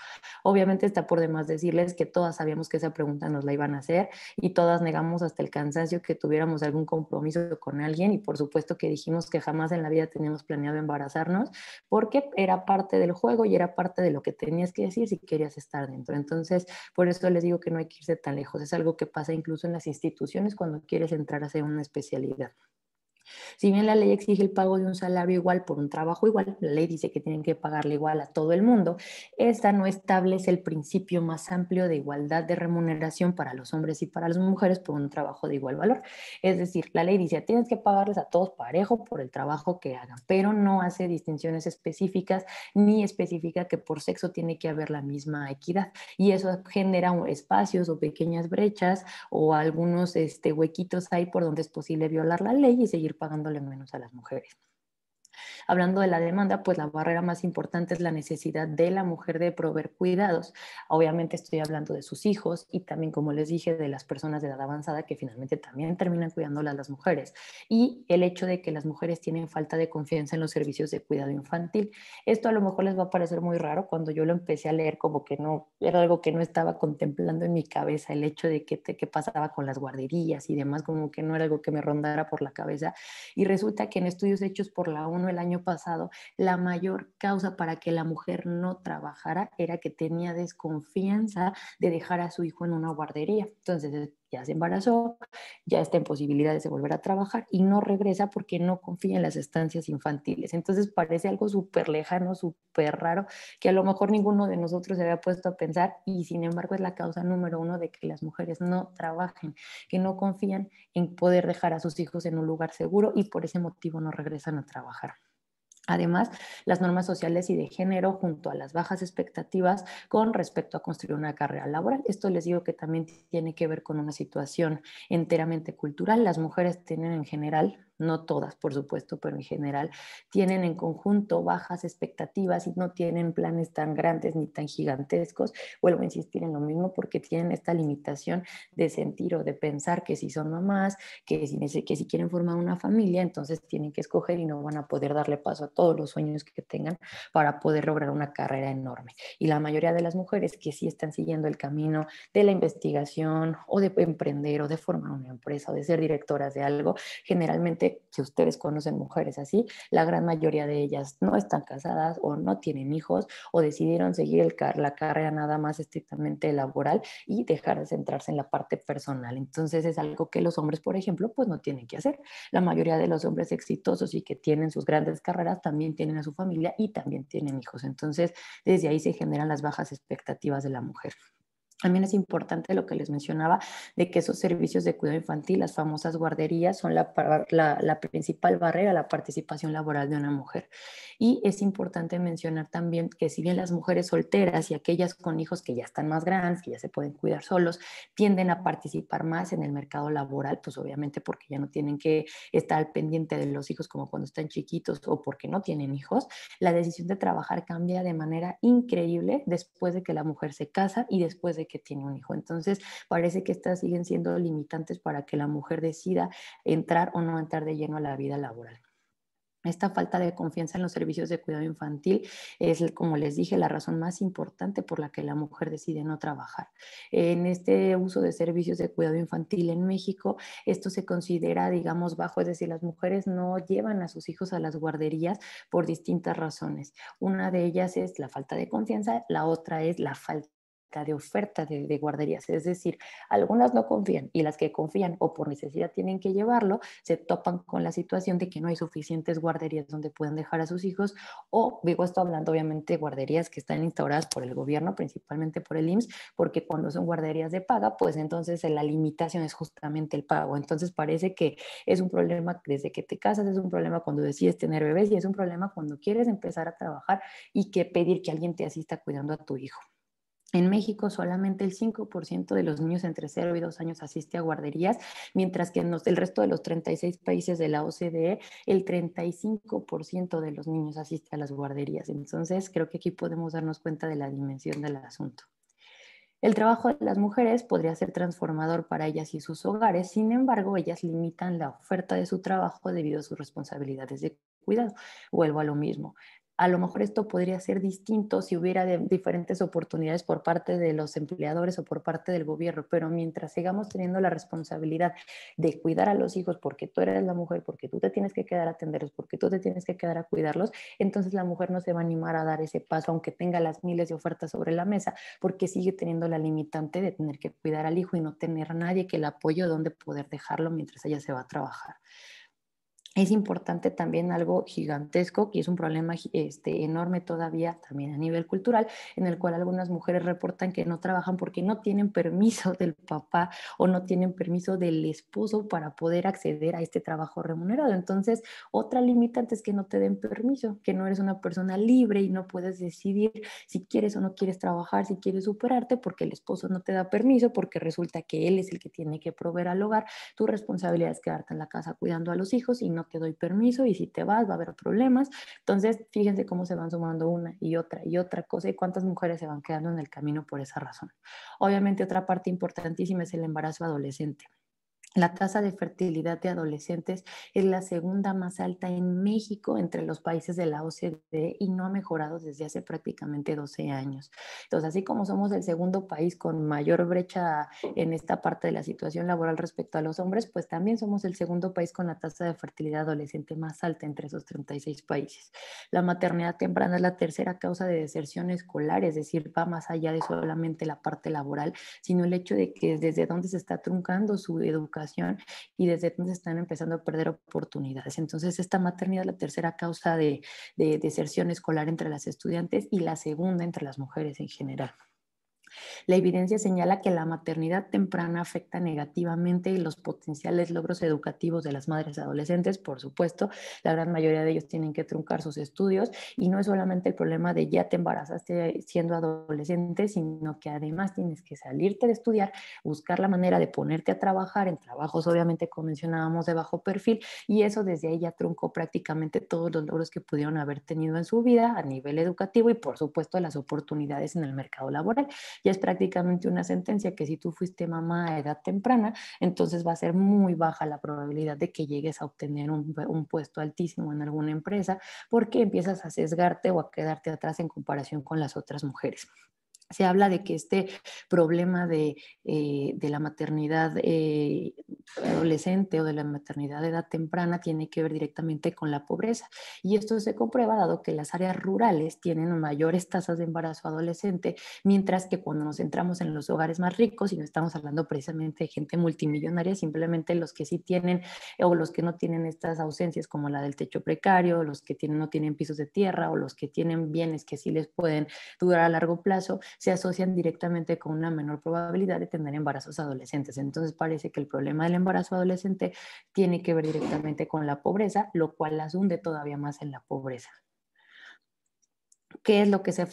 Speaker 2: Obviamente está por demás decirles que todas sabíamos que esa pregunta nos la iban a hacer y todas negamos hasta el cansancio que tuviéramos algún compromiso con alguien y por supuesto que dijimos que jamás en la vida teníamos planeado embarazarnos porque era parte del juego y era parte de lo que tenías que decir si querías estar dentro. Entonces, por eso les digo que no hay que irse tan lejos. Es algo que pasa incluso en las instituciones cuando quieres entrar a hacer una especialidad. Si bien la ley exige el pago de un salario igual por un trabajo igual, la ley dice que tienen que pagarle igual a todo el mundo, esta no establece el principio más amplio de igualdad de remuneración para los hombres y para las mujeres por un trabajo de igual valor. Es decir, la ley dice, tienes que pagarles a todos parejo por el trabajo que hagan, pero no hace distinciones específicas ni específica que por sexo tiene que haber la misma equidad. Y eso genera espacios o pequeñas brechas o algunos este, huequitos ahí por donde es posible violar la ley y seguir pagándole menos a las mujeres. Hablando de la demanda, pues la barrera más importante es la necesidad de la mujer de proveer cuidados. Obviamente estoy hablando de sus hijos y también, como les dije, de las personas de edad avanzada que finalmente también terminan cuidándolas las mujeres. Y el hecho de que las mujeres tienen falta de confianza en los servicios de cuidado infantil. Esto a lo mejor les va a parecer muy raro cuando yo lo empecé a leer como que no era algo que no estaba contemplando en mi cabeza el hecho de que, que pasaba con las guarderías y demás como que no era algo que me rondara por la cabeza y resulta que en estudios hechos por la ONU el año pasado, la mayor causa para que la mujer no trabajara era que tenía desconfianza de dejar a su hijo en una guardería. Entonces, ya se embarazó, ya está en posibilidades de volver a trabajar y no regresa porque no confía en las estancias infantiles. Entonces parece algo súper lejano, súper raro, que a lo mejor ninguno de nosotros se había puesto a pensar y sin embargo es la causa número uno de que las mujeres no trabajen, que no confían en poder dejar a sus hijos en un lugar seguro y por ese motivo no regresan a trabajar. Además, las normas sociales y de género junto a las bajas expectativas con respecto a construir una carrera laboral. Esto les digo que también tiene que ver con una situación enteramente cultural. Las mujeres tienen en general no todas, por supuesto, pero en general, tienen en conjunto bajas expectativas y no tienen planes tan grandes ni tan gigantescos. Vuelvo a insistir en lo mismo porque tienen esta limitación de sentir o de pensar que si son mamás, que si, que si quieren formar una familia, entonces tienen que escoger y no van a poder darle paso a todos los sueños que tengan para poder lograr una carrera enorme. Y la mayoría de las mujeres que sí están siguiendo el camino de la investigación o de emprender o de formar una empresa o de ser directoras de algo, generalmente si ustedes conocen mujeres así, la gran mayoría de ellas no están casadas o no tienen hijos o decidieron seguir el car la carrera nada más estrictamente laboral y dejar de centrarse en la parte personal. Entonces es algo que los hombres, por ejemplo, pues no tienen que hacer. La mayoría de los hombres exitosos y que tienen sus grandes carreras también tienen a su familia y también tienen hijos. Entonces desde ahí se generan las bajas expectativas de la mujer. También es importante lo que les mencionaba de que esos servicios de cuidado infantil, las famosas guarderías, son la, la, principal barrera a la participación laboral de una mujer. Y es importante mencionar también que si bien las mujeres solteras y aquellas con hijos que ya están más grandes, que ya se pueden cuidar solos, tienden a participar más en el mercado laboral, pues obviamente porque ya no tienen que estar al pendiente de los hijos como cuando están chiquitos o porque no tienen hijos, la decisión de trabajar cambia de manera increíble después de que la mujer se casa y después de que tiene un hijo. Entonces, parece que estas siguen siendo limitantes para que la mujer decida entrar o no entrar de lleno a la vida laboral. Esta falta de confianza en los servicios de cuidado infantil es, como les dije, la razón más importante por la que la mujer decide no trabajar. En este uso de servicios de cuidado infantil en México, esto se considera, digamos, bajo, es decir, las mujeres no llevan a sus hijos a las guarderías por distintas razones. Una de ellas es la falta de confianza, la otra es la falta de oferta de, guarderías. Es decir, algunas no confían y las que confían o por necesidad tienen que llevarlo, se topan con la situación de que no hay suficientes guarderías donde puedan dejar a sus hijos. O digo esto hablando obviamente de guarderías que están instauradas por el gobierno, principalmente por el IMSS, porque cuando son guarderías de paga, pues entonces la limitación es justamente el pago. Entonces parece que es un problema desde que te casas, es un problema cuando decides tener bebés y es un problema cuando quieres empezar a trabajar y que pedir que alguien te asista cuidando a tu hijo. En México solamente el 5% de los niños entre 0 y 2 años asiste a guarderías, mientras que en el resto de los 36 países de la OCDE el 35% de los niños asiste a las guarderías. Entonces creo que aquí podemos darnos cuenta de la dimensión del asunto. El trabajo de las mujeres podría ser transformador para ellas y sus hogares, sin embargo, ellas limitan la oferta de su trabajo debido a sus responsabilidades de cuidado. Vuelvo a lo mismo a lo mejor esto podría ser distinto si hubiera diferentes oportunidades por parte de los empleadores o por parte del gobierno, pero mientras sigamos teniendo la responsabilidad de cuidar a los hijos porque tú eres la mujer, porque tú te tienes que quedar a atenderlos, porque tú te tienes que quedar a cuidarlos, entonces la mujer no se va a animar a dar ese paso aunque tenga las miles de ofertas sobre la mesa, porque sigue teniendo la limitante de tener que cuidar al hijo y no tener a nadie que le apoye donde poder dejarlo mientras ella se va a trabajar es importante también algo gigantesco, que es un problema este, enorme todavía también a nivel cultural, en el cual algunas mujeres reportan que no trabajan porque no tienen permiso del papá o no tienen permiso del esposo para poder acceder a este trabajo remunerado. Entonces, otra limitante es que no te den permiso, que no eres una persona libre y no puedes decidir si quieres o no quieres trabajar, si quieres superarte, porque el esposo no te da permiso, porque resulta que él es el que tiene que proveer al hogar. Tu responsabilidad es quedarte en la casa cuidando a los hijos y no no te doy permiso y si te vas va a haber problemas. Entonces, fíjense cómo se van sumando una y otra y otra cosa y cuántas mujeres se van quedando en el camino por esa razón. Obviamente, otra parte importantísima es el embarazo adolescente. La tasa de fertilidad de adolescentes es la segunda más alta en México entre los países de la OCDE y no ha mejorado desde hace prácticamente 12 años. Entonces, así como somos el segundo país con mayor brecha en esta parte de la situación laboral respecto a los hombres, pues también somos el segundo país con la tasa de fertilidad adolescente más alta entre esos 36 países. La maternidad temprana es la tercera causa de deserción escolar, es decir, va más allá de solamente la parte laboral, sino el hecho de que desde donde se está truncando su educación y desde entonces están empezando a perder oportunidades. Entonces, esta maternidad es la tercera causa de, de deserción escolar entre las estudiantes y la segunda entre las mujeres en general. La evidencia señala que la maternidad temprana afecta negativamente los potenciales logros educativos de las madres adolescentes, por supuesto, la gran mayoría de ellos tienen que truncar sus estudios y no es solamente el problema de ya te embarazaste siendo adolescente, sino que además tienes que salirte de estudiar, buscar la manera de ponerte a trabajar en trabajos obviamente como mencionábamos de bajo perfil y eso desde ahí ya truncó prácticamente todos los logros que pudieron haber tenido en su vida a nivel educativo y por supuesto las oportunidades en el mercado laboral. Y es prácticamente una sentencia que si tú fuiste mamá a edad temprana, entonces va a ser muy baja la probabilidad de que llegues a obtener un, un puesto altísimo en alguna empresa porque empiezas a sesgarte o a quedarte atrás en comparación con las otras mujeres se habla de que este problema de, eh, la maternidad eh, adolescente o de la maternidad de edad temprana tiene que ver directamente con la pobreza. Y esto se comprueba dado que las áreas rurales tienen mayores tasas de embarazo adolescente, mientras que cuando nos centramos en los hogares más ricos, y no estamos hablando precisamente de gente multimillonaria, simplemente los que sí tienen o los que no tienen estas ausencias como la del techo precario, los que tienen, no tienen pisos de tierra o los que tienen bienes que sí les pueden durar a largo plazo, se asocian directamente con una menor probabilidad de tener embarazos adolescentes. Entonces parece que el problema del embarazo adolescente tiene que ver directamente con la pobreza, lo cual las hunde todavía más en la pobreza qué es lo que se,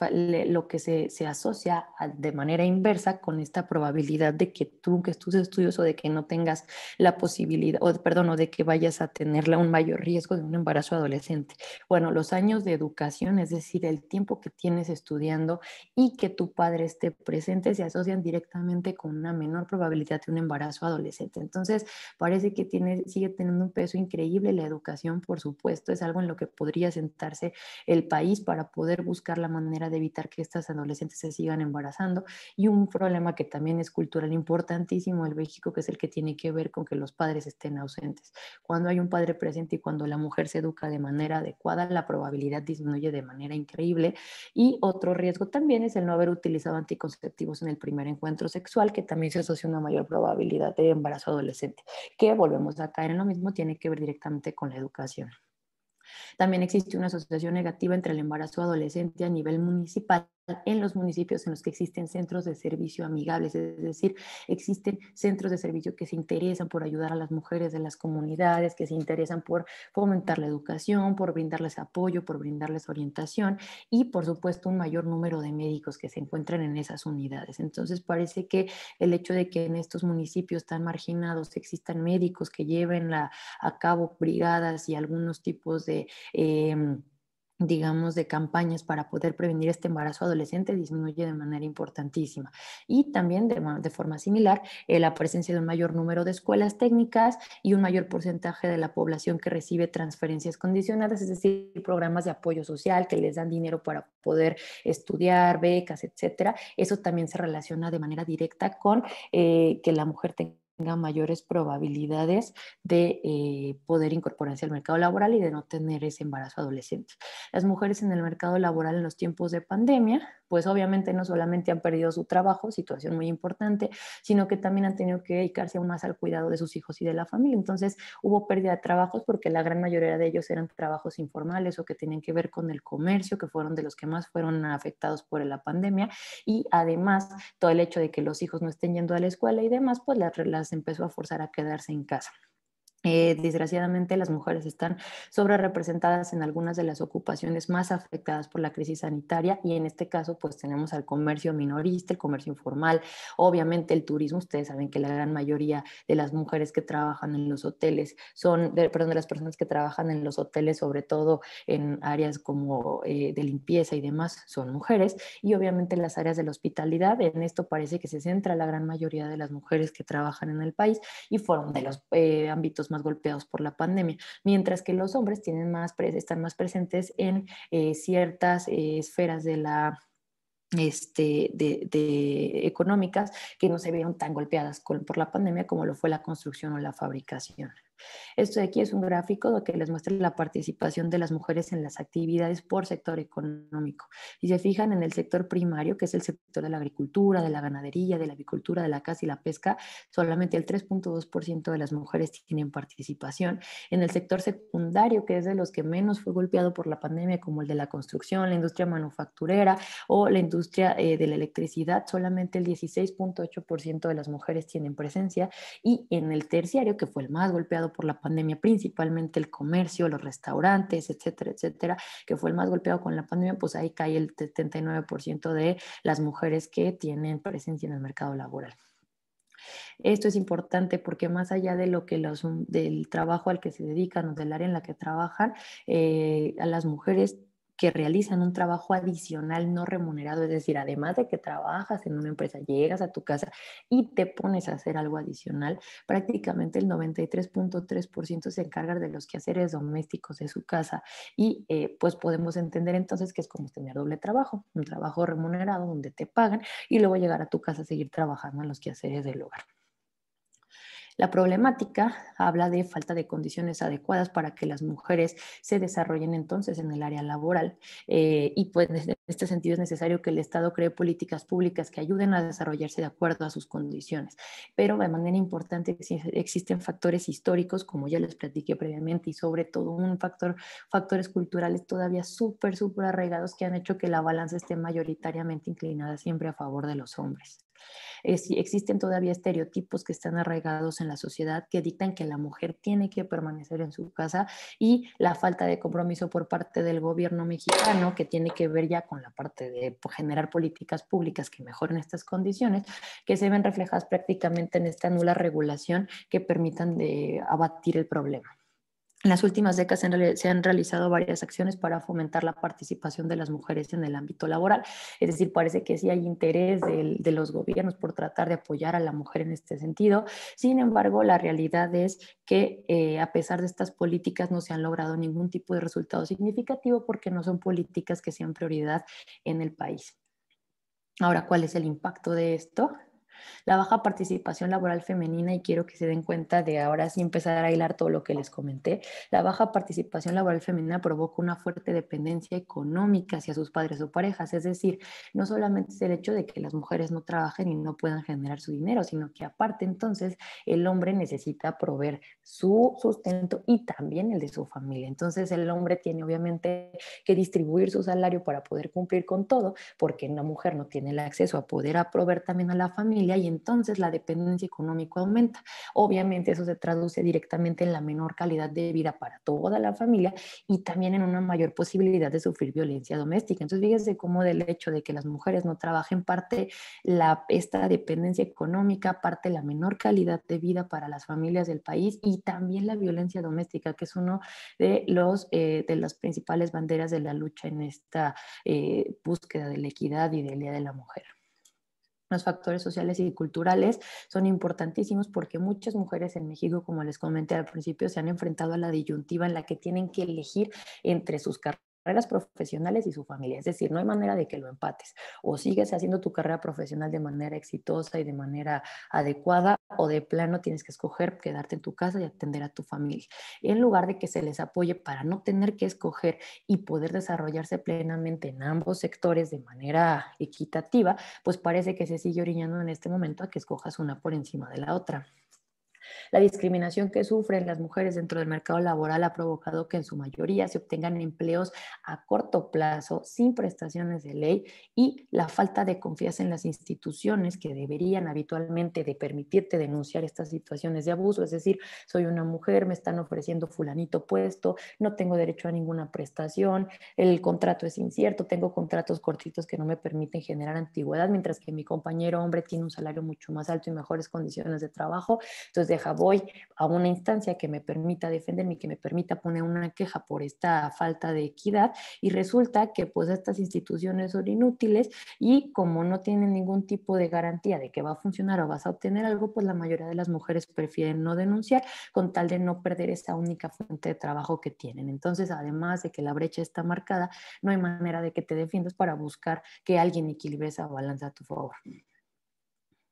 Speaker 2: lo que se, se asocia de manera inversa con esta probabilidad de que que tus estudios o de que no tengas la posibilidad, o, perdón, o de que vayas a tener un mayor riesgo de un embarazo adolescente. Bueno, los años de educación, es decir, el tiempo que tienes estudiando y que tu padre esté presente, se asocian directamente con una menor probabilidad de un embarazo adolescente. Entonces, parece que tiene, sigue teniendo un peso increíble la educación, por supuesto, es algo en lo que podría sentarse el país para poder buscar buscar la manera de evitar que estas adolescentes se sigan embarazando y un problema que también es cultural importantísimo en México, que es el que tiene que ver con que los padres estén ausentes. Cuando hay un padre presente y cuando la mujer se educa de manera adecuada, la probabilidad disminuye de manera increíble. Y otro riesgo también es el no haber utilizado anticonceptivos en el primer encuentro sexual, que también se asocia a una mayor probabilidad de embarazo adolescente, que volvemos a caer en lo mismo, tiene que ver directamente con la educación. También existe una asociación negativa entre el embarazo adolescente a nivel municipal en los municipios en los que existen centros de servicio amigables, es decir, existen centros de servicio que se interesan por ayudar a las mujeres de las comunidades, que se interesan por fomentar la educación, por brindarles apoyo, por brindarles orientación y, por supuesto, un mayor número de médicos que se encuentran en esas unidades. Entonces, parece que el hecho de que en estos municipios tan marginados existan médicos que lleven a cabo brigadas y algunos tipos de... Em, digamos, de campañas para poder prevenir este embarazo adolescente disminuye de manera importantísima. Y también de, forma similar, eh, la presencia de un mayor número de escuelas técnicas y un mayor porcentaje de la población que recibe transferencias condicionadas, es decir, programas de apoyo social que les dan dinero para poder estudiar, becas, etcétera. Eso también se relaciona de manera directa con eh, que la mujer tenga tenga mayores probabilidades de eh, poder incorporarse al mercado laboral y de no tener ese embarazo adolescente. Las mujeres en el mercado laboral en los tiempos de pandemia pues obviamente no solamente han perdido su trabajo, situación muy importante, sino que también han tenido que dedicarse aún más al cuidado de sus hijos y de la familia. Entonces hubo pérdida de trabajos porque la gran mayoría de ellos eran trabajos informales o que tenían que ver con el comercio, que fueron de los que más fueron afectados por la pandemia. Y además todo el hecho de que los hijos no estén yendo a la escuela y demás, pues las, las empezó a forzar a quedarse en casa. Eh, desgraciadamente, las mujeres están sobre representadas en algunas de las ocupaciones más afectadas por la crisis sanitaria y en este caso, pues tenemos al comercio minorista, el comercio informal, obviamente el turismo. Ustedes saben que la gran mayoría de las mujeres que trabajan en los hoteles son, de, perdón, de las personas que trabajan en los hoteles, sobre todo en áreas como eh, de limpieza y demás, son mujeres. Y obviamente las áreas de la hospitalidad, en esto parece que se centra la gran mayoría de las mujeres que trabajan en el país y fueron de los eh, ámbitos más golpeados por la pandemia, mientras que los hombres tienen más, están más presentes en eh, ciertas eh, esferas de la este, de, económicas que no se vieron tan golpeadas por la pandemia como lo fue la construcción o la fabricación. Esto de aquí es un gráfico que les muestra la participación de las mujeres en las actividades por sector económico. Si se fijan en el sector primario, que es el sector de la agricultura, de la ganadería, de la avicultura, de la caza y la pesca, solamente el 3.2% de las mujeres tienen participación. En el sector secundario, que es de los que menos fue golpeado por la pandemia, como el de la construcción, la industria manufacturera o la industria eh, de la electricidad, solamente el 16.8% de las mujeres tienen presencia. Y en el terciario, que fue el más golpeado, por la pandemia, principalmente el comercio, los restaurantes, etcétera, etcétera, que fue el más golpeado con la pandemia, pues ahí cae el 79% de las mujeres que tienen presencia en el mercado laboral. Esto es importante porque más allá de lo que los, del trabajo al que se dedican o del área en la que trabajan, eh, a las mujeres que realizan un trabajo adicional no remunerado, es decir, además de que trabajas en una empresa, llegas a tu casa y te pones a hacer algo adicional, prácticamente el 93.3% se encarga de los quehaceres domésticos de su casa y eh, pues podemos entender entonces que es como tener doble trabajo, un trabajo remunerado donde te pagan y luego llegar a tu casa a seguir trabajando en los quehaceres del hogar. La problemática habla de falta de condiciones adecuadas para que las mujeres se desarrollen entonces en el área laboral eh, y pues en este sentido es necesario que el Estado cree políticas públicas que ayuden a desarrollarse de acuerdo a sus condiciones. Pero de manera importante existen factores históricos, como ya les platiqué previamente, y sobre todo un factor, factores culturales todavía súper, súper arraigados que han hecho que la balanza esté mayoritariamente inclinada siempre a favor de los hombres. Eh, existen todavía estereotipos que están arraigados en la sociedad que dictan que la mujer tiene que permanecer en su casa y la falta de compromiso por parte del gobierno mexicano, que tiene que ver ya con la parte de pues, generar políticas públicas que mejoren estas condiciones, que se ven reflejadas prácticamente en esta nula regulación que permitan de abatir el problema. En las últimas décadas se han realizado varias acciones para fomentar la participación de las mujeres en el ámbito laboral. Es decir, parece que sí hay interés de, los gobiernos por tratar de apoyar a la mujer en este sentido. Sin embargo, la realidad es que eh, a pesar de estas políticas no se han logrado ningún tipo de resultado significativo porque no son políticas que sean prioridad en el país. Ahora, ¿cuál es el impacto de esto? la baja participación laboral femenina, y quiero que se den cuenta de ahora sí empezar a hilar todo lo que les comenté, la baja participación laboral femenina provoca una fuerte dependencia económica hacia sus padres o parejas, es decir, no solamente es el hecho de que las mujeres no trabajen y no puedan generar su dinero, sino que aparte entonces el hombre necesita proveer su sustento y también el de su familia. Entonces el hombre tiene obviamente que distribuir su salario para poder cumplir con todo, porque una mujer no tiene el acceso a poder proveer también a la familia y entonces la dependencia económica aumenta. Obviamente eso se traduce directamente en la menor calidad de vida para toda la familia y también en una mayor posibilidad de sufrir violencia doméstica. Entonces fíjense cómo del hecho de que las mujeres no trabajen parte esta dependencia económica, parte la menor calidad de vida para las familias del país y también la violencia doméstica, que es uno de, los, eh, de las principales banderas de la lucha en esta eh, búsqueda de la equidad y del Día de la Mujer. Los factores sociales y culturales son importantísimos porque muchas mujeres en México, como les comenté al principio, se han enfrentado a la disyuntiva en la que tienen que elegir entre sus carreras carreras profesionales y su familia. Es decir, no hay manera de que lo empates. O sigues haciendo tu carrera profesional de manera exitosa y de manera adecuada, o de plano tienes que escoger quedarte en tu casa y atender a tu familia. En lugar de que se les apoye para no tener que escoger y poder desarrollarse plenamente en ambos sectores de manera equitativa, pues parece que se sigue orillando en este momento a que escojas una por encima de la otra. La discriminación que sufren las mujeres dentro del mercado laboral ha provocado que en su mayoría se obtengan empleos a corto plazo, sin prestaciones de ley, y la falta de confianza en las instituciones que deberían habitualmente de permitirte denunciar estas situaciones de abuso, es decir, soy una mujer, me están ofreciendo fulanito puesto, no tengo derecho a ninguna prestación, el contrato es incierto, tengo contratos cortitos que no me permiten generar antigüedad, mientras que mi compañero hombre tiene un salario mucho más alto y mejores condiciones de trabajo, entonces deja voy a una instancia que me permita defenderme, que me permita poner una queja por esta falta de equidad y resulta que pues estas instituciones son inútiles y como no tienen ningún tipo de garantía de que va a funcionar o vas a obtener algo, pues la mayoría de las mujeres prefieren no denunciar con tal de no perder esa única fuente de trabajo que tienen. Entonces, además de que la brecha está marcada, no hay manera de que te defiendas para buscar que alguien equilibre esa balanza a tu favor.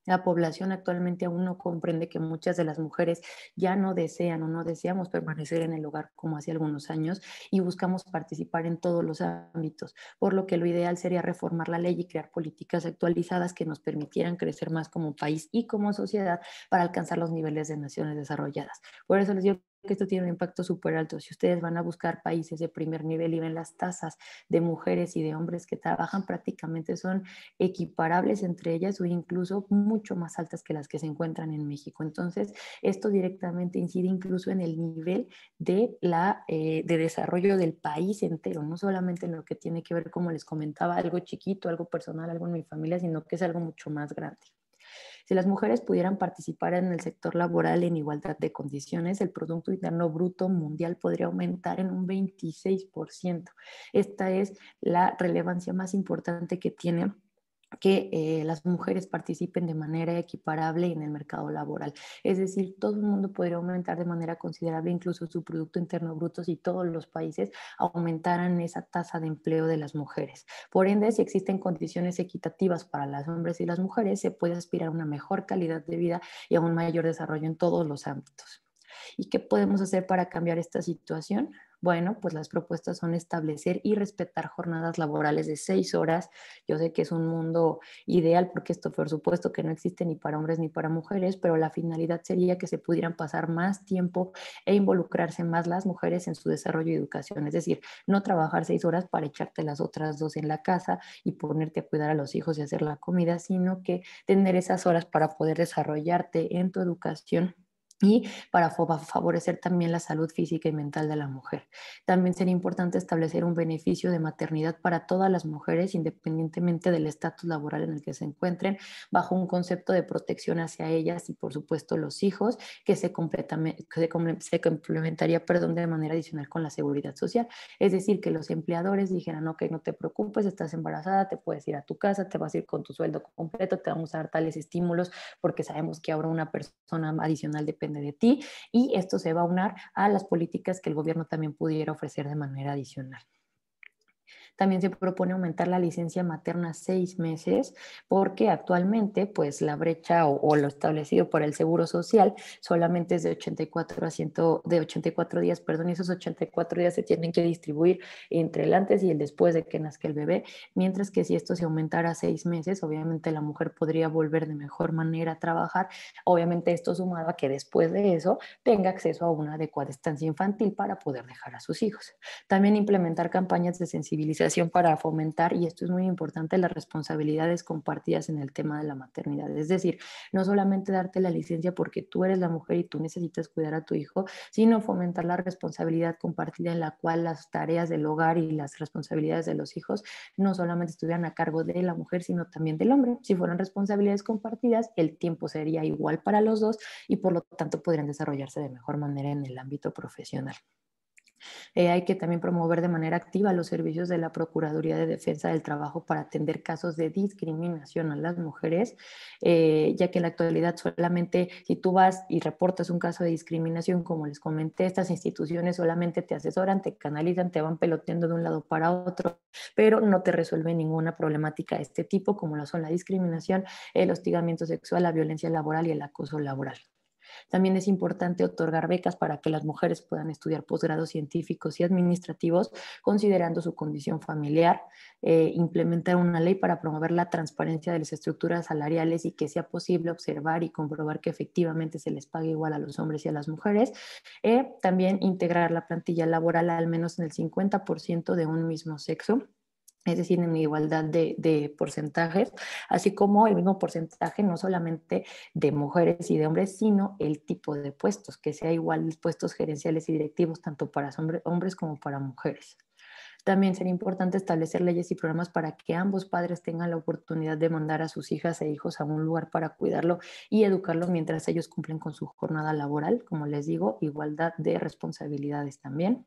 Speaker 2: La población actualmente aún no comprende que muchas de las mujeres ya no desean o no deseamos permanecer en el hogar como hace algunos años y buscamos participar en todos los ámbitos, por lo que lo ideal sería reformar la ley y crear políticas actualizadas que nos permitieran crecer más como país y como sociedad para alcanzar los niveles de naciones desarrolladas. Por eso les digo que esto tiene un impacto súper alto. Si ustedes van a buscar países de primer nivel y ven las tasas de mujeres y de hombres que trabajan, prácticamente son equiparables entre ellas o incluso mucho más altas que las que se encuentran en México. Entonces, esto directamente incide incluso en el nivel de, la, eh, de desarrollo del país entero, no solamente en lo que tiene que ver, como les comentaba, algo chiquito, algo personal, algo en mi familia, sino que es algo mucho más grande. Si las mujeres pudieran participar en el sector laboral en igualdad de condiciones, el Producto Interno Bruto Mundial podría aumentar en un 26%. Esta es la relevancia más importante que tiene que eh, las mujeres participen de manera equiparable en el mercado laboral. Es decir, todo el mundo podría aumentar de manera considerable incluso su Producto Interno Bruto si todos los países aumentaran esa tasa de empleo de las mujeres. Por ende, si existen condiciones equitativas para las hombres y las mujeres, se puede aspirar a una mejor calidad de vida y a un mayor desarrollo en todos los ámbitos. ¿Y qué podemos hacer para cambiar esta situación? Bueno, pues las propuestas son establecer y respetar jornadas laborales de seis horas. Yo sé que es un mundo ideal porque esto, por supuesto, que no existe ni para hombres ni para mujeres, pero la finalidad sería que se pudieran pasar más tiempo e involucrarse más las mujeres en su desarrollo y educación. Es decir, no trabajar seis horas para echarte las otras dos en la casa y ponerte a cuidar a los hijos y hacer la comida, sino que tener esas horas para poder desarrollarte en tu educación y para favorecer también la salud física y mental de la mujer. También sería importante establecer un beneficio de maternidad para todas las mujeres, independientemente del estatus laboral en el que se encuentren, bajo un concepto de protección hacia ellas y, por supuesto, los hijos, que se, se complementaría perdón, de manera adicional con la seguridad social. Es decir, que los empleadores dijeran, ok, no te preocupes, estás embarazada, te puedes ir a tu casa, te vas a ir con tu sueldo completo, te vamos a dar tales estímulos, porque sabemos que ahora una persona adicional de depende de ti y esto se va a unar a las políticas que el gobierno también pudiera ofrecer de manera adicional. También se propone aumentar la licencia materna a seis meses porque actualmente pues la brecha o, lo establecido por el Seguro Social solamente es de 84 a 100, de 84 días, perdón, y esos 84 días se tienen que distribuir entre el antes y el después de que nazca el bebé, mientras que si esto se aumentara a seis meses, obviamente la mujer podría volver de mejor manera a trabajar, obviamente esto sumado a que después de eso tenga acceso a una adecuada estancia infantil para poder dejar a sus hijos. También implementar campañas de sensibilización para fomentar, y esto es muy importante, las responsabilidades compartidas en el tema de la maternidad. Es decir, no solamente darte la licencia porque tú eres la mujer y tú necesitas cuidar a tu hijo, sino fomentar la responsabilidad compartida en la cual las tareas del hogar y las responsabilidades de los hijos no solamente estuvieran a cargo de la mujer, sino también del hombre. Si fueran responsabilidades compartidas, el tiempo sería igual para los dos y por lo tanto podrían desarrollarse de mejor manera en el ámbito profesional. Eh, hay que también promover de manera activa los servicios de la Procuraduría de Defensa del Trabajo para atender casos de discriminación a las mujeres, eh, ya que en la actualidad solamente si tú vas y reportas un caso de discriminación, como les comenté, estas instituciones solamente te asesoran, te canalizan, te van peloteando de un lado para otro, pero no te resuelven ninguna problemática de este tipo, como lo son la discriminación, el hostigamiento sexual, la violencia laboral y el acoso laboral. También es importante otorgar becas para que las mujeres puedan estudiar posgrados científicos y administrativos considerando su condición familiar, eh, implementar una ley para promover la transparencia de las estructuras salariales y que sea posible observar y comprobar que efectivamente se les pague igual a los hombres y a las mujeres. Eh, también integrar la plantilla laboral al menos en el 50% de un mismo sexo es decir, en igualdad de, porcentajes, así como el mismo porcentaje no solamente de mujeres y de hombres, sino el tipo de puestos, que sea igual puestos gerenciales y directivos tanto para hombres como para mujeres. También sería importante establecer leyes y programas para que ambos padres tengan la oportunidad de mandar a sus hijas e hijos a un lugar para cuidarlo y educarlo mientras ellos cumplen con su jornada laboral, como les digo, igualdad de responsabilidades también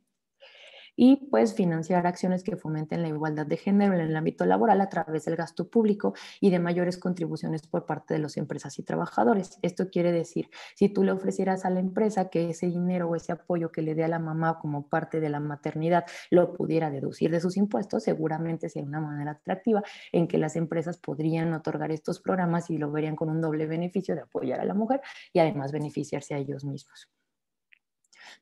Speaker 2: y pues financiar acciones que fomenten la igualdad de género en el ámbito laboral a través del gasto público y de mayores contribuciones por parte de las empresas y trabajadores. Esto quiere decir, si tú le ofrecieras a la empresa que ese dinero o ese apoyo que le dé a la mamá como parte de la maternidad lo pudiera deducir de sus impuestos, seguramente sería una manera atractiva en que las empresas podrían otorgar estos programas y lo verían con un doble beneficio de apoyar a la mujer y además beneficiarse a ellos mismos.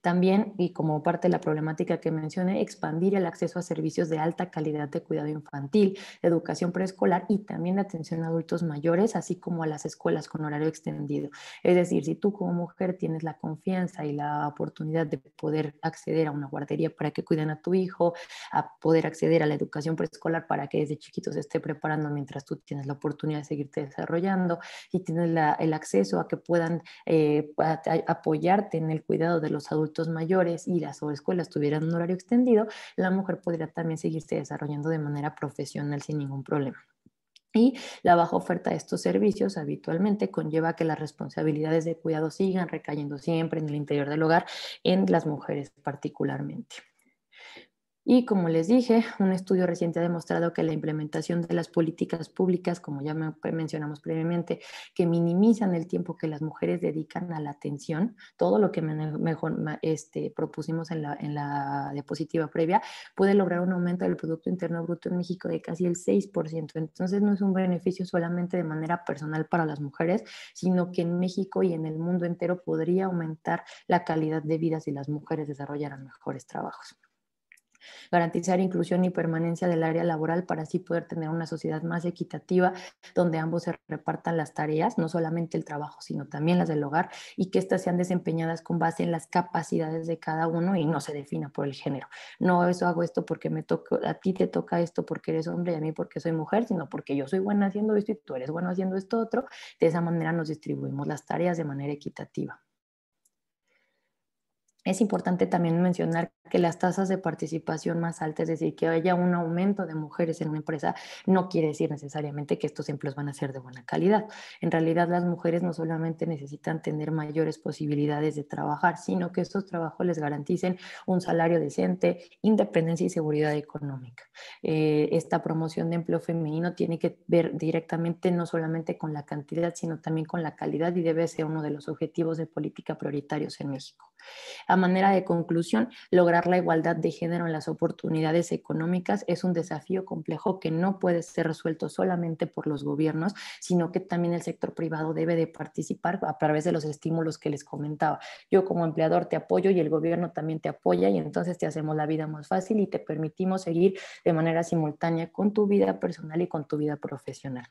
Speaker 2: También, y como parte de la problemática que mencioné, expandir el acceso a servicios de alta calidad de cuidado infantil, educación preescolar y también atención a adultos mayores, así como a las escuelas con horario extendido. Es decir, si tú como mujer tienes la confianza y la oportunidad de poder acceder a una guardería para que cuiden a tu hijo, a poder acceder a la educación preescolar para que desde chiquito se esté preparando mientras tú tienes la oportunidad de seguirte desarrollando y tienes el acceso a que puedan eh, apoyarte en el cuidado de los adultos adultos mayores y las escuelas tuvieran un horario extendido, la mujer podría también seguirse desarrollando de manera profesional sin ningún problema. Y la baja oferta de estos servicios habitualmente conlleva que las responsabilidades de cuidado sigan recayendo siempre en el interior del hogar, en las mujeres particularmente. Y como les dije, un estudio reciente ha demostrado que la implementación de las políticas públicas, como ya mencionamos previamente, que minimizan el tiempo que las mujeres dedican a la atención, todo lo que mejor, este, propusimos en la, en diapositiva previa, puede lograr un aumento del Producto Interno Bruto en México de casi el 6%. Entonces no es un beneficio solamente de manera personal para las mujeres, sino que en México y en el mundo entero podría aumentar la calidad de vida si las mujeres desarrollaran mejores trabajos garantizar inclusión y permanencia del área laboral para así poder tener una sociedad más equitativa donde ambos se repartan las tareas, no solamente el trabajo, sino también las del hogar y que éstas sean desempeñadas con base en las capacidades de cada uno y no se defina por el género. No eso hago esto porque me toca, a ti te toca esto porque eres hombre y a mí porque soy mujer, sino porque yo soy buena haciendo esto y tú eres bueno haciendo esto otro. De esa manera nos distribuimos las tareas de manera equitativa. Es importante también mencionar que las tasas de participación más altas, es decir, que haya un aumento de mujeres en una empresa, no quiere decir necesariamente que estos empleos van a ser de buena calidad. En realidad, las mujeres no solamente necesitan tener mayores posibilidades de trabajar, sino que estos trabajos les garanticen un salario decente, independencia y seguridad económica. Eh, esta promoción de empleo femenino tiene que ver directamente no solamente con la cantidad, sino también con la calidad y debe ser uno de los objetivos de política prioritarios en México a manera de conclusión, lograr la igualdad de género en las oportunidades económicas es un desafío complejo que no puede ser resuelto solamente por los gobiernos, sino que también el sector privado debe de participar a través de los estímulos que les comentaba. Yo como empleador te apoyo y el gobierno también te apoya y entonces te hacemos la vida más fácil y te permitimos seguir de manera simultánea con tu vida personal y con tu vida profesional.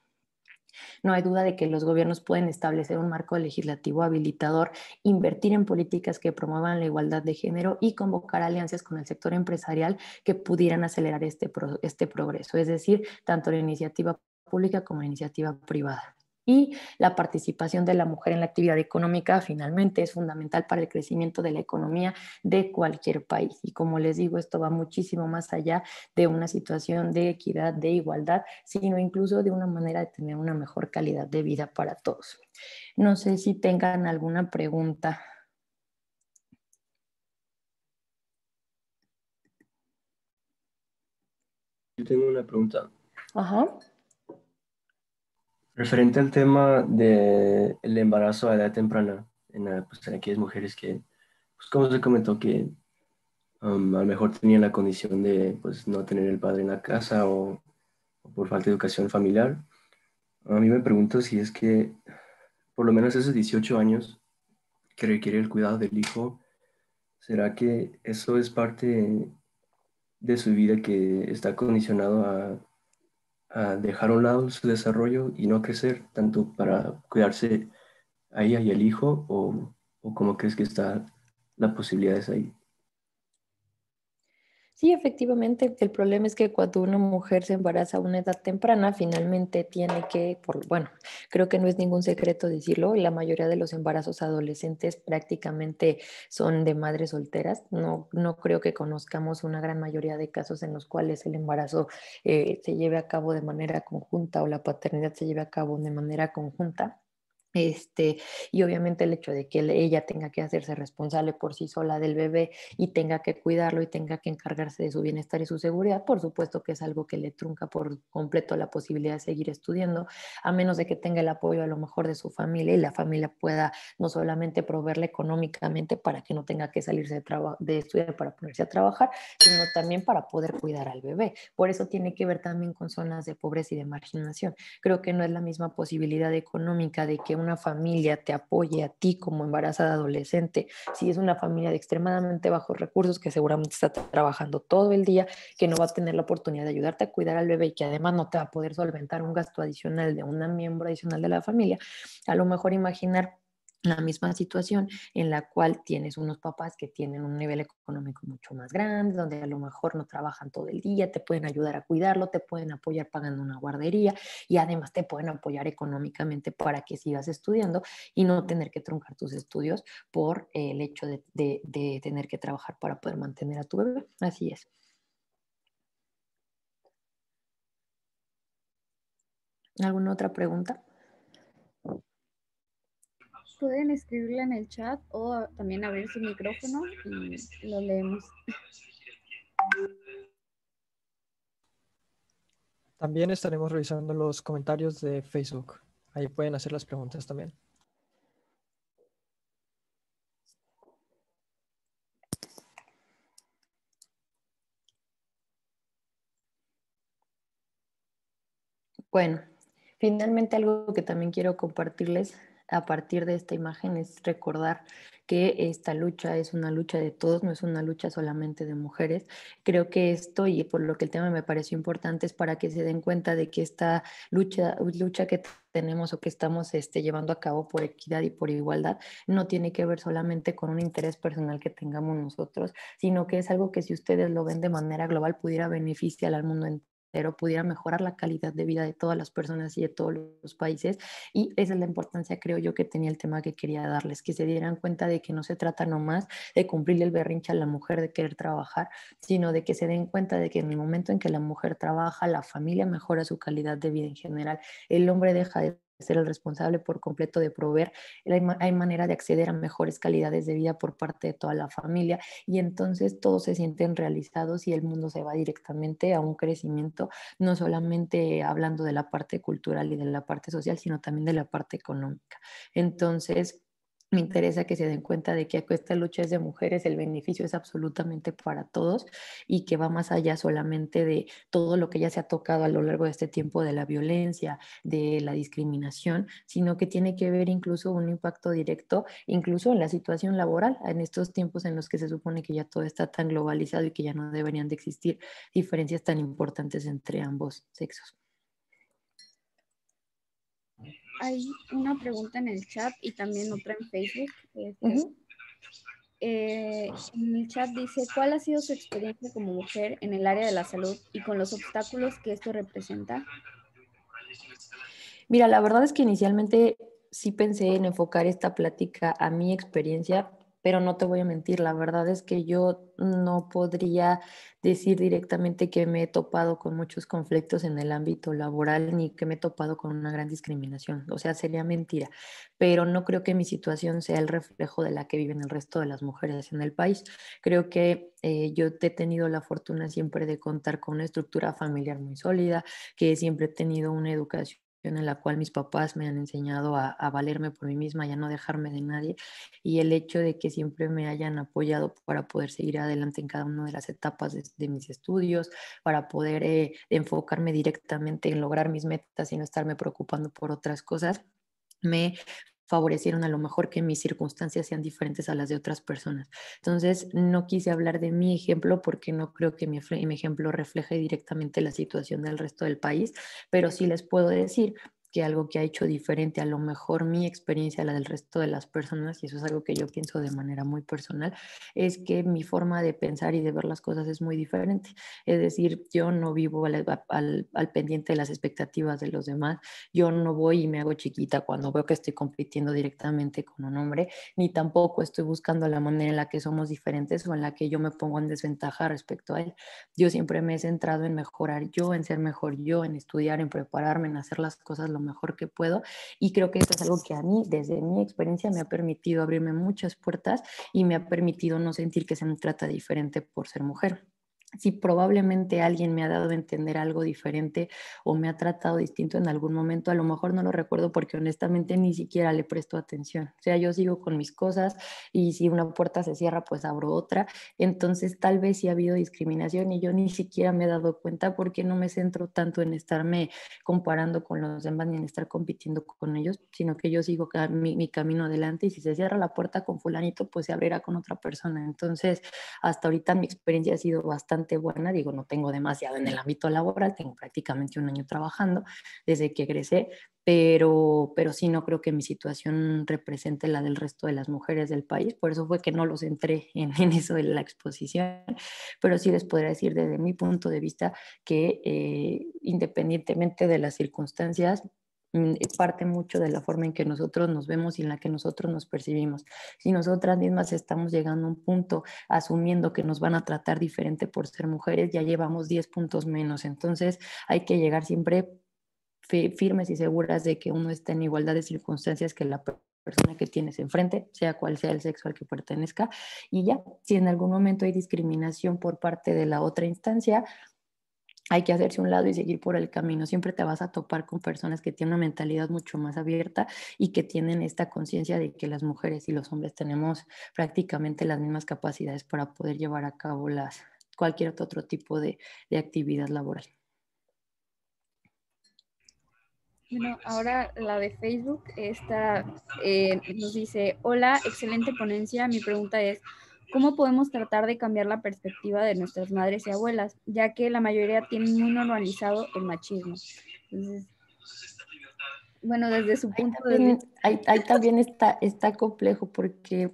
Speaker 2: No hay duda de que los gobiernos pueden establecer un marco legislativo habilitador, invertir en políticas que promuevan la igualdad de género y convocar alianzas con el sector empresarial que pudieran acelerar este, este progreso, es decir, tanto la iniciativa pública como la iniciativa privada. Y la participación de la mujer en la actividad económica finalmente es fundamental para el crecimiento de la economía de cualquier país. Y como les digo, esto va muchísimo más allá de una situación de equidad, de igualdad, sino incluso de una manera de tener una mejor calidad de vida para todos. No sé si tengan alguna pregunta
Speaker 1: Yo tengo una pregunta. Ajá. Referente al tema del el embarazo a edad temprana, pues, en, aquellas mujeres que, pues, como se comentó, que um, a lo mejor tenían la condición de pues, no tener el padre en la casa o, o por falta de educación familiar, a mí me pregunto si es que por lo menos esos 18 años que requiere el cuidado del hijo, ¿será que eso es parte de su vida que está condicionado a dejar a un lado su desarrollo y no crecer, tanto para cuidarse a ella y al hijo, o, o cómo crees que está la posibilidad es ahí?
Speaker 2: Sí, efectivamente, el problema es que cuando una mujer se embaraza a una edad temprana, finalmente tiene que, por, bueno, creo que no es ningún secreto decirlo, la mayoría de los embarazos adolescentes prácticamente son de madres solteras. No, no creo que conozcamos una gran mayoría de casos en los cuales el embarazo eh, se lleve a cabo de manera conjunta o la paternidad se lleve a cabo de manera conjunta. Este, y obviamente el hecho de que ella tenga que hacerse responsable por sí sola del bebé y tenga que cuidarlo y tenga que encargarse de su bienestar y su seguridad, por supuesto que es algo que le trunca por completo la posibilidad de seguir estudiando, a menos de que tenga el apoyo a lo mejor de su familia y la familia pueda no solamente proveerle económicamente para que no tenga que salirse de, de estudiar para ponerse a trabajar, sino también para poder cuidar al bebé. Por eso tiene que ver también con zonas de pobreza y de marginación. Creo que no es la misma posibilidad económica de que una familia te apoye a ti como embarazada adolescente, si es una familia de extremadamente bajos recursos que seguramente está trabajando todo el día, que no va a tener la oportunidad de ayudarte a cuidar al bebé y que además no te va a poder solventar un gasto adicional de una miembro adicional de la familia, a lo mejor imaginar la misma situación en la cual tienes unos papás que tienen un nivel económico mucho más grande, donde a lo mejor no trabajan todo el día, te pueden ayudar a cuidarlo, te pueden apoyar pagando una guardería y además te pueden apoyar económicamente para que sigas estudiando y no tener que truncar tus estudios por el hecho de, tener que trabajar para poder mantener a tu bebé. Así es. ¿Alguna otra pregunta?
Speaker 3: pueden escribirla en el chat o también abrir su micrófono y lo leemos.
Speaker 1: También estaremos revisando los comentarios de Facebook. Ahí pueden hacer las preguntas también.
Speaker 2: Bueno, finalmente algo que también quiero compartirles a partir de esta imagen es recordar que esta lucha es una lucha de todos, no es una lucha solamente de mujeres. Creo que esto, y por lo que el tema me pareció importante, es para que se den cuenta de que esta lucha, lucha que tenemos o que estamos este, llevando a cabo por equidad y por igualdad no tiene que ver solamente con un interés personal que tengamos nosotros, sino que es algo que si ustedes lo ven de manera global pudiera beneficiar al mundo entero pero pudiera mejorar la calidad de vida de todas las personas y de todos los países. Y esa es la importancia, creo yo, que tenía el tema que quería darles, que se dieran cuenta de que no se trata nomás de cumplirle el berrinche a la mujer de querer trabajar, sino de que se den cuenta de que en el momento en que la mujer trabaja, la familia mejora su calidad de vida en general, el hombre deja de ser el responsable por completo de proveer, hay manera de acceder a mejores calidades de vida por parte de toda la familia y entonces todos se sienten realizados y el mundo se va directamente a un crecimiento, no solamente hablando de la parte cultural y de la parte social, sino también de la parte económica. Entonces, me interesa que se den cuenta de que esta lucha es de mujeres, el beneficio es absolutamente para todos y que va más allá solamente de todo lo que ya se ha tocado a lo largo de este tiempo de la violencia, de la discriminación, sino que tiene que ver incluso un impacto directo, incluso en la situación laboral, en estos tiempos en los que se supone que ya todo está tan globalizado y que ya no deberían de existir diferencias tan importantes entre ambos sexos
Speaker 3: hay una pregunta en el chat y también otra en Facebook. Este, eh, en el chat dice, ¿cuál ha sido su experiencia como mujer en el área de la salud y con los obstáculos que esto representa?
Speaker 2: Mira, la verdad es que inicialmente sí pensé en enfocar esta plática a mi experiencia, pero no te voy a mentir, la verdad es que yo no podría decir directamente que me he topado con muchos conflictos en el ámbito laboral ni que me he topado con una gran discriminación, o sea, sería mentira, pero no creo que mi situación sea el reflejo de la que viven el resto de las mujeres en el país. Creo que eh, yo he tenido la fortuna siempre de contar con una estructura familiar muy sólida, que siempre he tenido una educación en la cual mis papás me han enseñado a, valerme por mí misma y a no dejarme de nadie. Y el hecho de que siempre me hayan apoyado para poder seguir adelante en cada una de las etapas de, mis estudios, para poder eh, enfocarme directamente en lograr mis metas y no estarme preocupando por otras cosas, me, favorecieron a lo mejor que mis circunstancias sean diferentes a las de otras personas. Entonces, no quise hablar de mi ejemplo porque no creo que mi, ejemplo refleje directamente la situación del resto del país, pero sí les puedo decir que algo que ha hecho diferente a lo mejor mi experiencia a la del resto de las personas, y eso es algo que yo pienso de manera muy personal, es que mi forma de pensar y de ver las cosas es muy diferente. Es decir, yo no vivo al, pendiente de las expectativas de los demás, yo no voy y me hago chiquita cuando veo que estoy compitiendo directamente con un hombre, ni tampoco estoy buscando la manera en la que somos diferentes o en la que yo me pongo en desventaja respecto a él. Yo siempre me he centrado en mejorar yo, en ser mejor yo, en estudiar, en prepararme, en hacer las cosas lo mejor que puedo. Y creo que esto es algo que a mí, desde mi experiencia, me ha permitido abrirme muchas puertas y me ha permitido no sentir que se me trata diferente por ser mujer si probablemente alguien me ha dado a entender algo diferente o me ha tratado distinto en algún momento, a lo mejor no lo recuerdo porque honestamente ni siquiera le presto atención. O sea, yo sigo con mis cosas y si una puerta se cierra, pues abro otra. Entonces, tal vez si ha habido discriminación y yo ni siquiera me he dado cuenta porque no me centro tanto en estarme comparando con los demás ni en estar compitiendo con ellos, sino que yo sigo mi, mi camino adelante y si se cierra la puerta con fulanito, pues se abrirá con otra persona. Entonces, hasta ahorita mi experiencia ha sido bastante buena, digo, no tengo demasiado en el ámbito laboral, tengo prácticamente un año trabajando desde que egresé, pero, pero sí no creo que mi situación represente la del resto de las mujeres del país, por eso fue que no los entré (laughs) en, eso de la exposición, pero sí les podría decir desde mi punto de vista que eh, independientemente de las circunstancias, Mm, parte mucho de la forma en que nosotros nos vemos y en la que nosotros nos percibimos. Si nosotras mismas estamos llegando a un punto asumiendo que nos van a tratar diferente por ser mujeres, ya llevamos 10 puntos menos. Entonces hay que llegar siempre firmes y seguras de que uno está en igualdad de circunstancias que la persona que tienes enfrente, sea cual sea el sexo al que pertenezca. Y ya, si en algún momento hay discriminación por parte de la otra instancia, hay que hacerse un lado y seguir por el camino. Siempre te vas a topar con personas que tienen una mentalidad mucho más abierta y que tienen esta conciencia de que las mujeres y los hombres tenemos prácticamente las mismas capacidades para poder llevar a cabo las, cualquier otro tipo de, actividad laboral.
Speaker 3: Bueno, ahora la de Facebook está, eh, nos dice, hola, excelente ponencia. Mi pregunta es, ¿Cómo podemos tratar de cambiar la perspectiva de nuestras madres y abuelas, ya que la mayoría tienen muy normalizado el machismo? bueno, desde
Speaker 2: su punto de vista. Ahí, también está, está complejo porque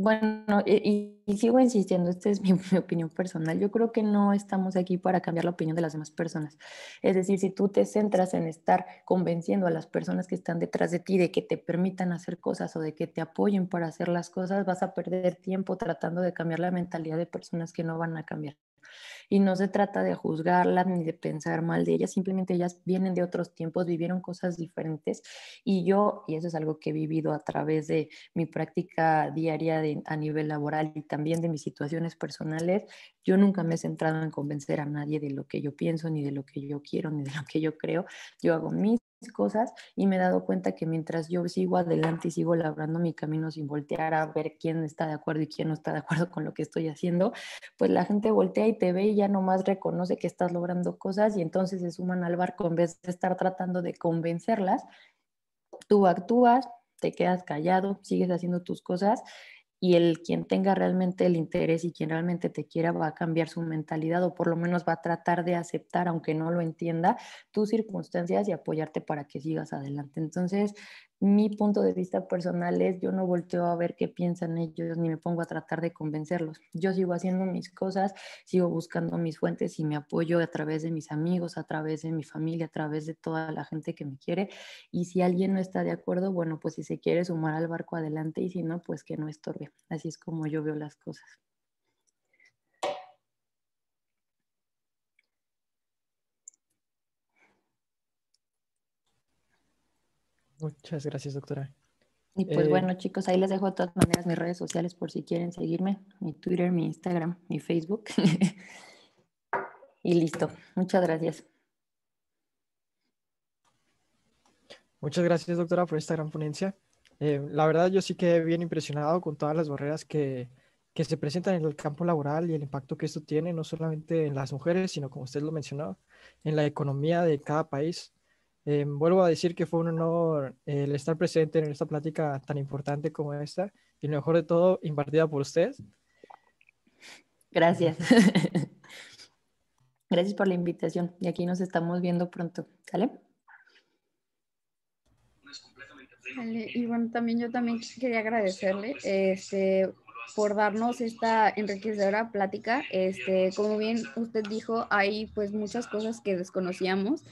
Speaker 2: bueno, y, sigo insistiendo, esta es (laughs) mi, opinión personal, yo creo que no estamos aquí para cambiar la opinión de las demás personas. Es decir, si tú te centras en estar convenciendo a las personas que están detrás de ti de que te permitan hacer cosas o de que te apoyen para hacer las cosas, vas a perder tiempo tratando de cambiar la mentalidad de personas que no van a cambiar. Y no se trata de juzgarlas ni de pensar mal de ellas, simplemente ellas vienen de otros tiempos, vivieron cosas diferentes y yo, y eso es algo que he vivido a través de mi práctica diaria a nivel laboral y también de mis situaciones personales, yo nunca me he centrado en convencer a nadie de lo que yo pienso, ni de lo que yo quiero, ni de lo que yo creo. Yo hago mis cosas y me he dado cuenta que mientras yo sigo adelante y sigo labrando mi camino sin voltear a ver quién está de acuerdo y quién no está de acuerdo con lo que estoy haciendo, pues la gente voltea y te ve y ya nomás reconoce que estás logrando cosas y entonces se suman al barco en vez de estar tratando de convencerlas. Tú actúas, te quedas callado, sigues haciendo tus cosas y el quien tenga realmente el interés y quien realmente te quiera va a cambiar su mentalidad o por lo menos va a tratar de aceptar, aunque no lo entienda, tus circunstancias y apoyarte para que sigas adelante. Entonces, mi punto de vista personal es, yo no volteo a ver qué piensan ellos ni me pongo a tratar de convencerlos. Yo sigo haciendo mis cosas, sigo buscando mis fuentes y me apoyo a través de mis amigos, a través de mi familia, a través de toda la gente que me quiere. Y si alguien no está de acuerdo, bueno, pues si se quiere sumar al barco adelante y si no, pues que no estorbe. Así es como yo veo las cosas.
Speaker 1: Muchas gracias, doctora.
Speaker 2: Y pues eh, bueno, chicos, ahí les dejo de todas maneras mis redes sociales por si quieren seguirme, mi Twitter, mi Instagram, mi Facebook. (laughs) y listo. Muchas gracias.
Speaker 1: Muchas gracias, doctora, por esta gran ponencia. Eh, la verdad, yo sí quedé bien impresionado con todas las barreras que, que se presentan en el campo laboral y el impacto que esto tiene, no solamente en las mujeres, sino como usted lo mencionó, en la economía de cada país. Eh, vuelvo a decir que fue un honor eh, el estar presente en esta plática tan importante como esta y lo mejor de todo, impartida por usted.
Speaker 2: Gracias. (laughs) Gracias por la invitación y aquí nos estamos viendo pronto. ¿Sale?
Speaker 3: y bueno, también yo también quería agradecerle este, por darnos esta enriquecedora plática. Este, como bien usted dijo, hay pues muchas cosas que desconocíamos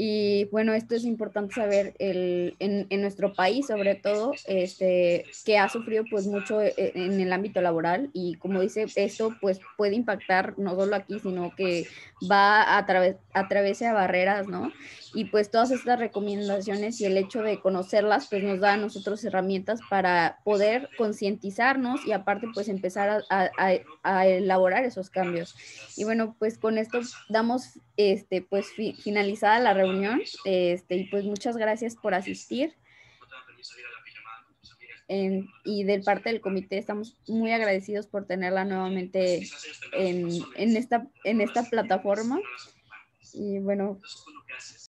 Speaker 3: y bueno, esto es importante saber el, en, en, nuestro país, sobre todo, este, que ha sufrido pues mucho eh, en el ámbito laboral y como dice, esto pues puede impactar no solo aquí, sino que va a través a través de barreras, ¿no? Y pues todas estas recomendaciones y el hecho de conocerlas pues nos da a nosotros herramientas para poder concientizarnos y aparte pues empezar a, a elaborar esos cambios. Y bueno, pues con esto damos este, pues finalizada la reunión, este, y pues muchas gracias por asistir. y de parte del comité estamos muy agradecidos por tenerla nuevamente en, esta, en esta plataforma. Y bueno,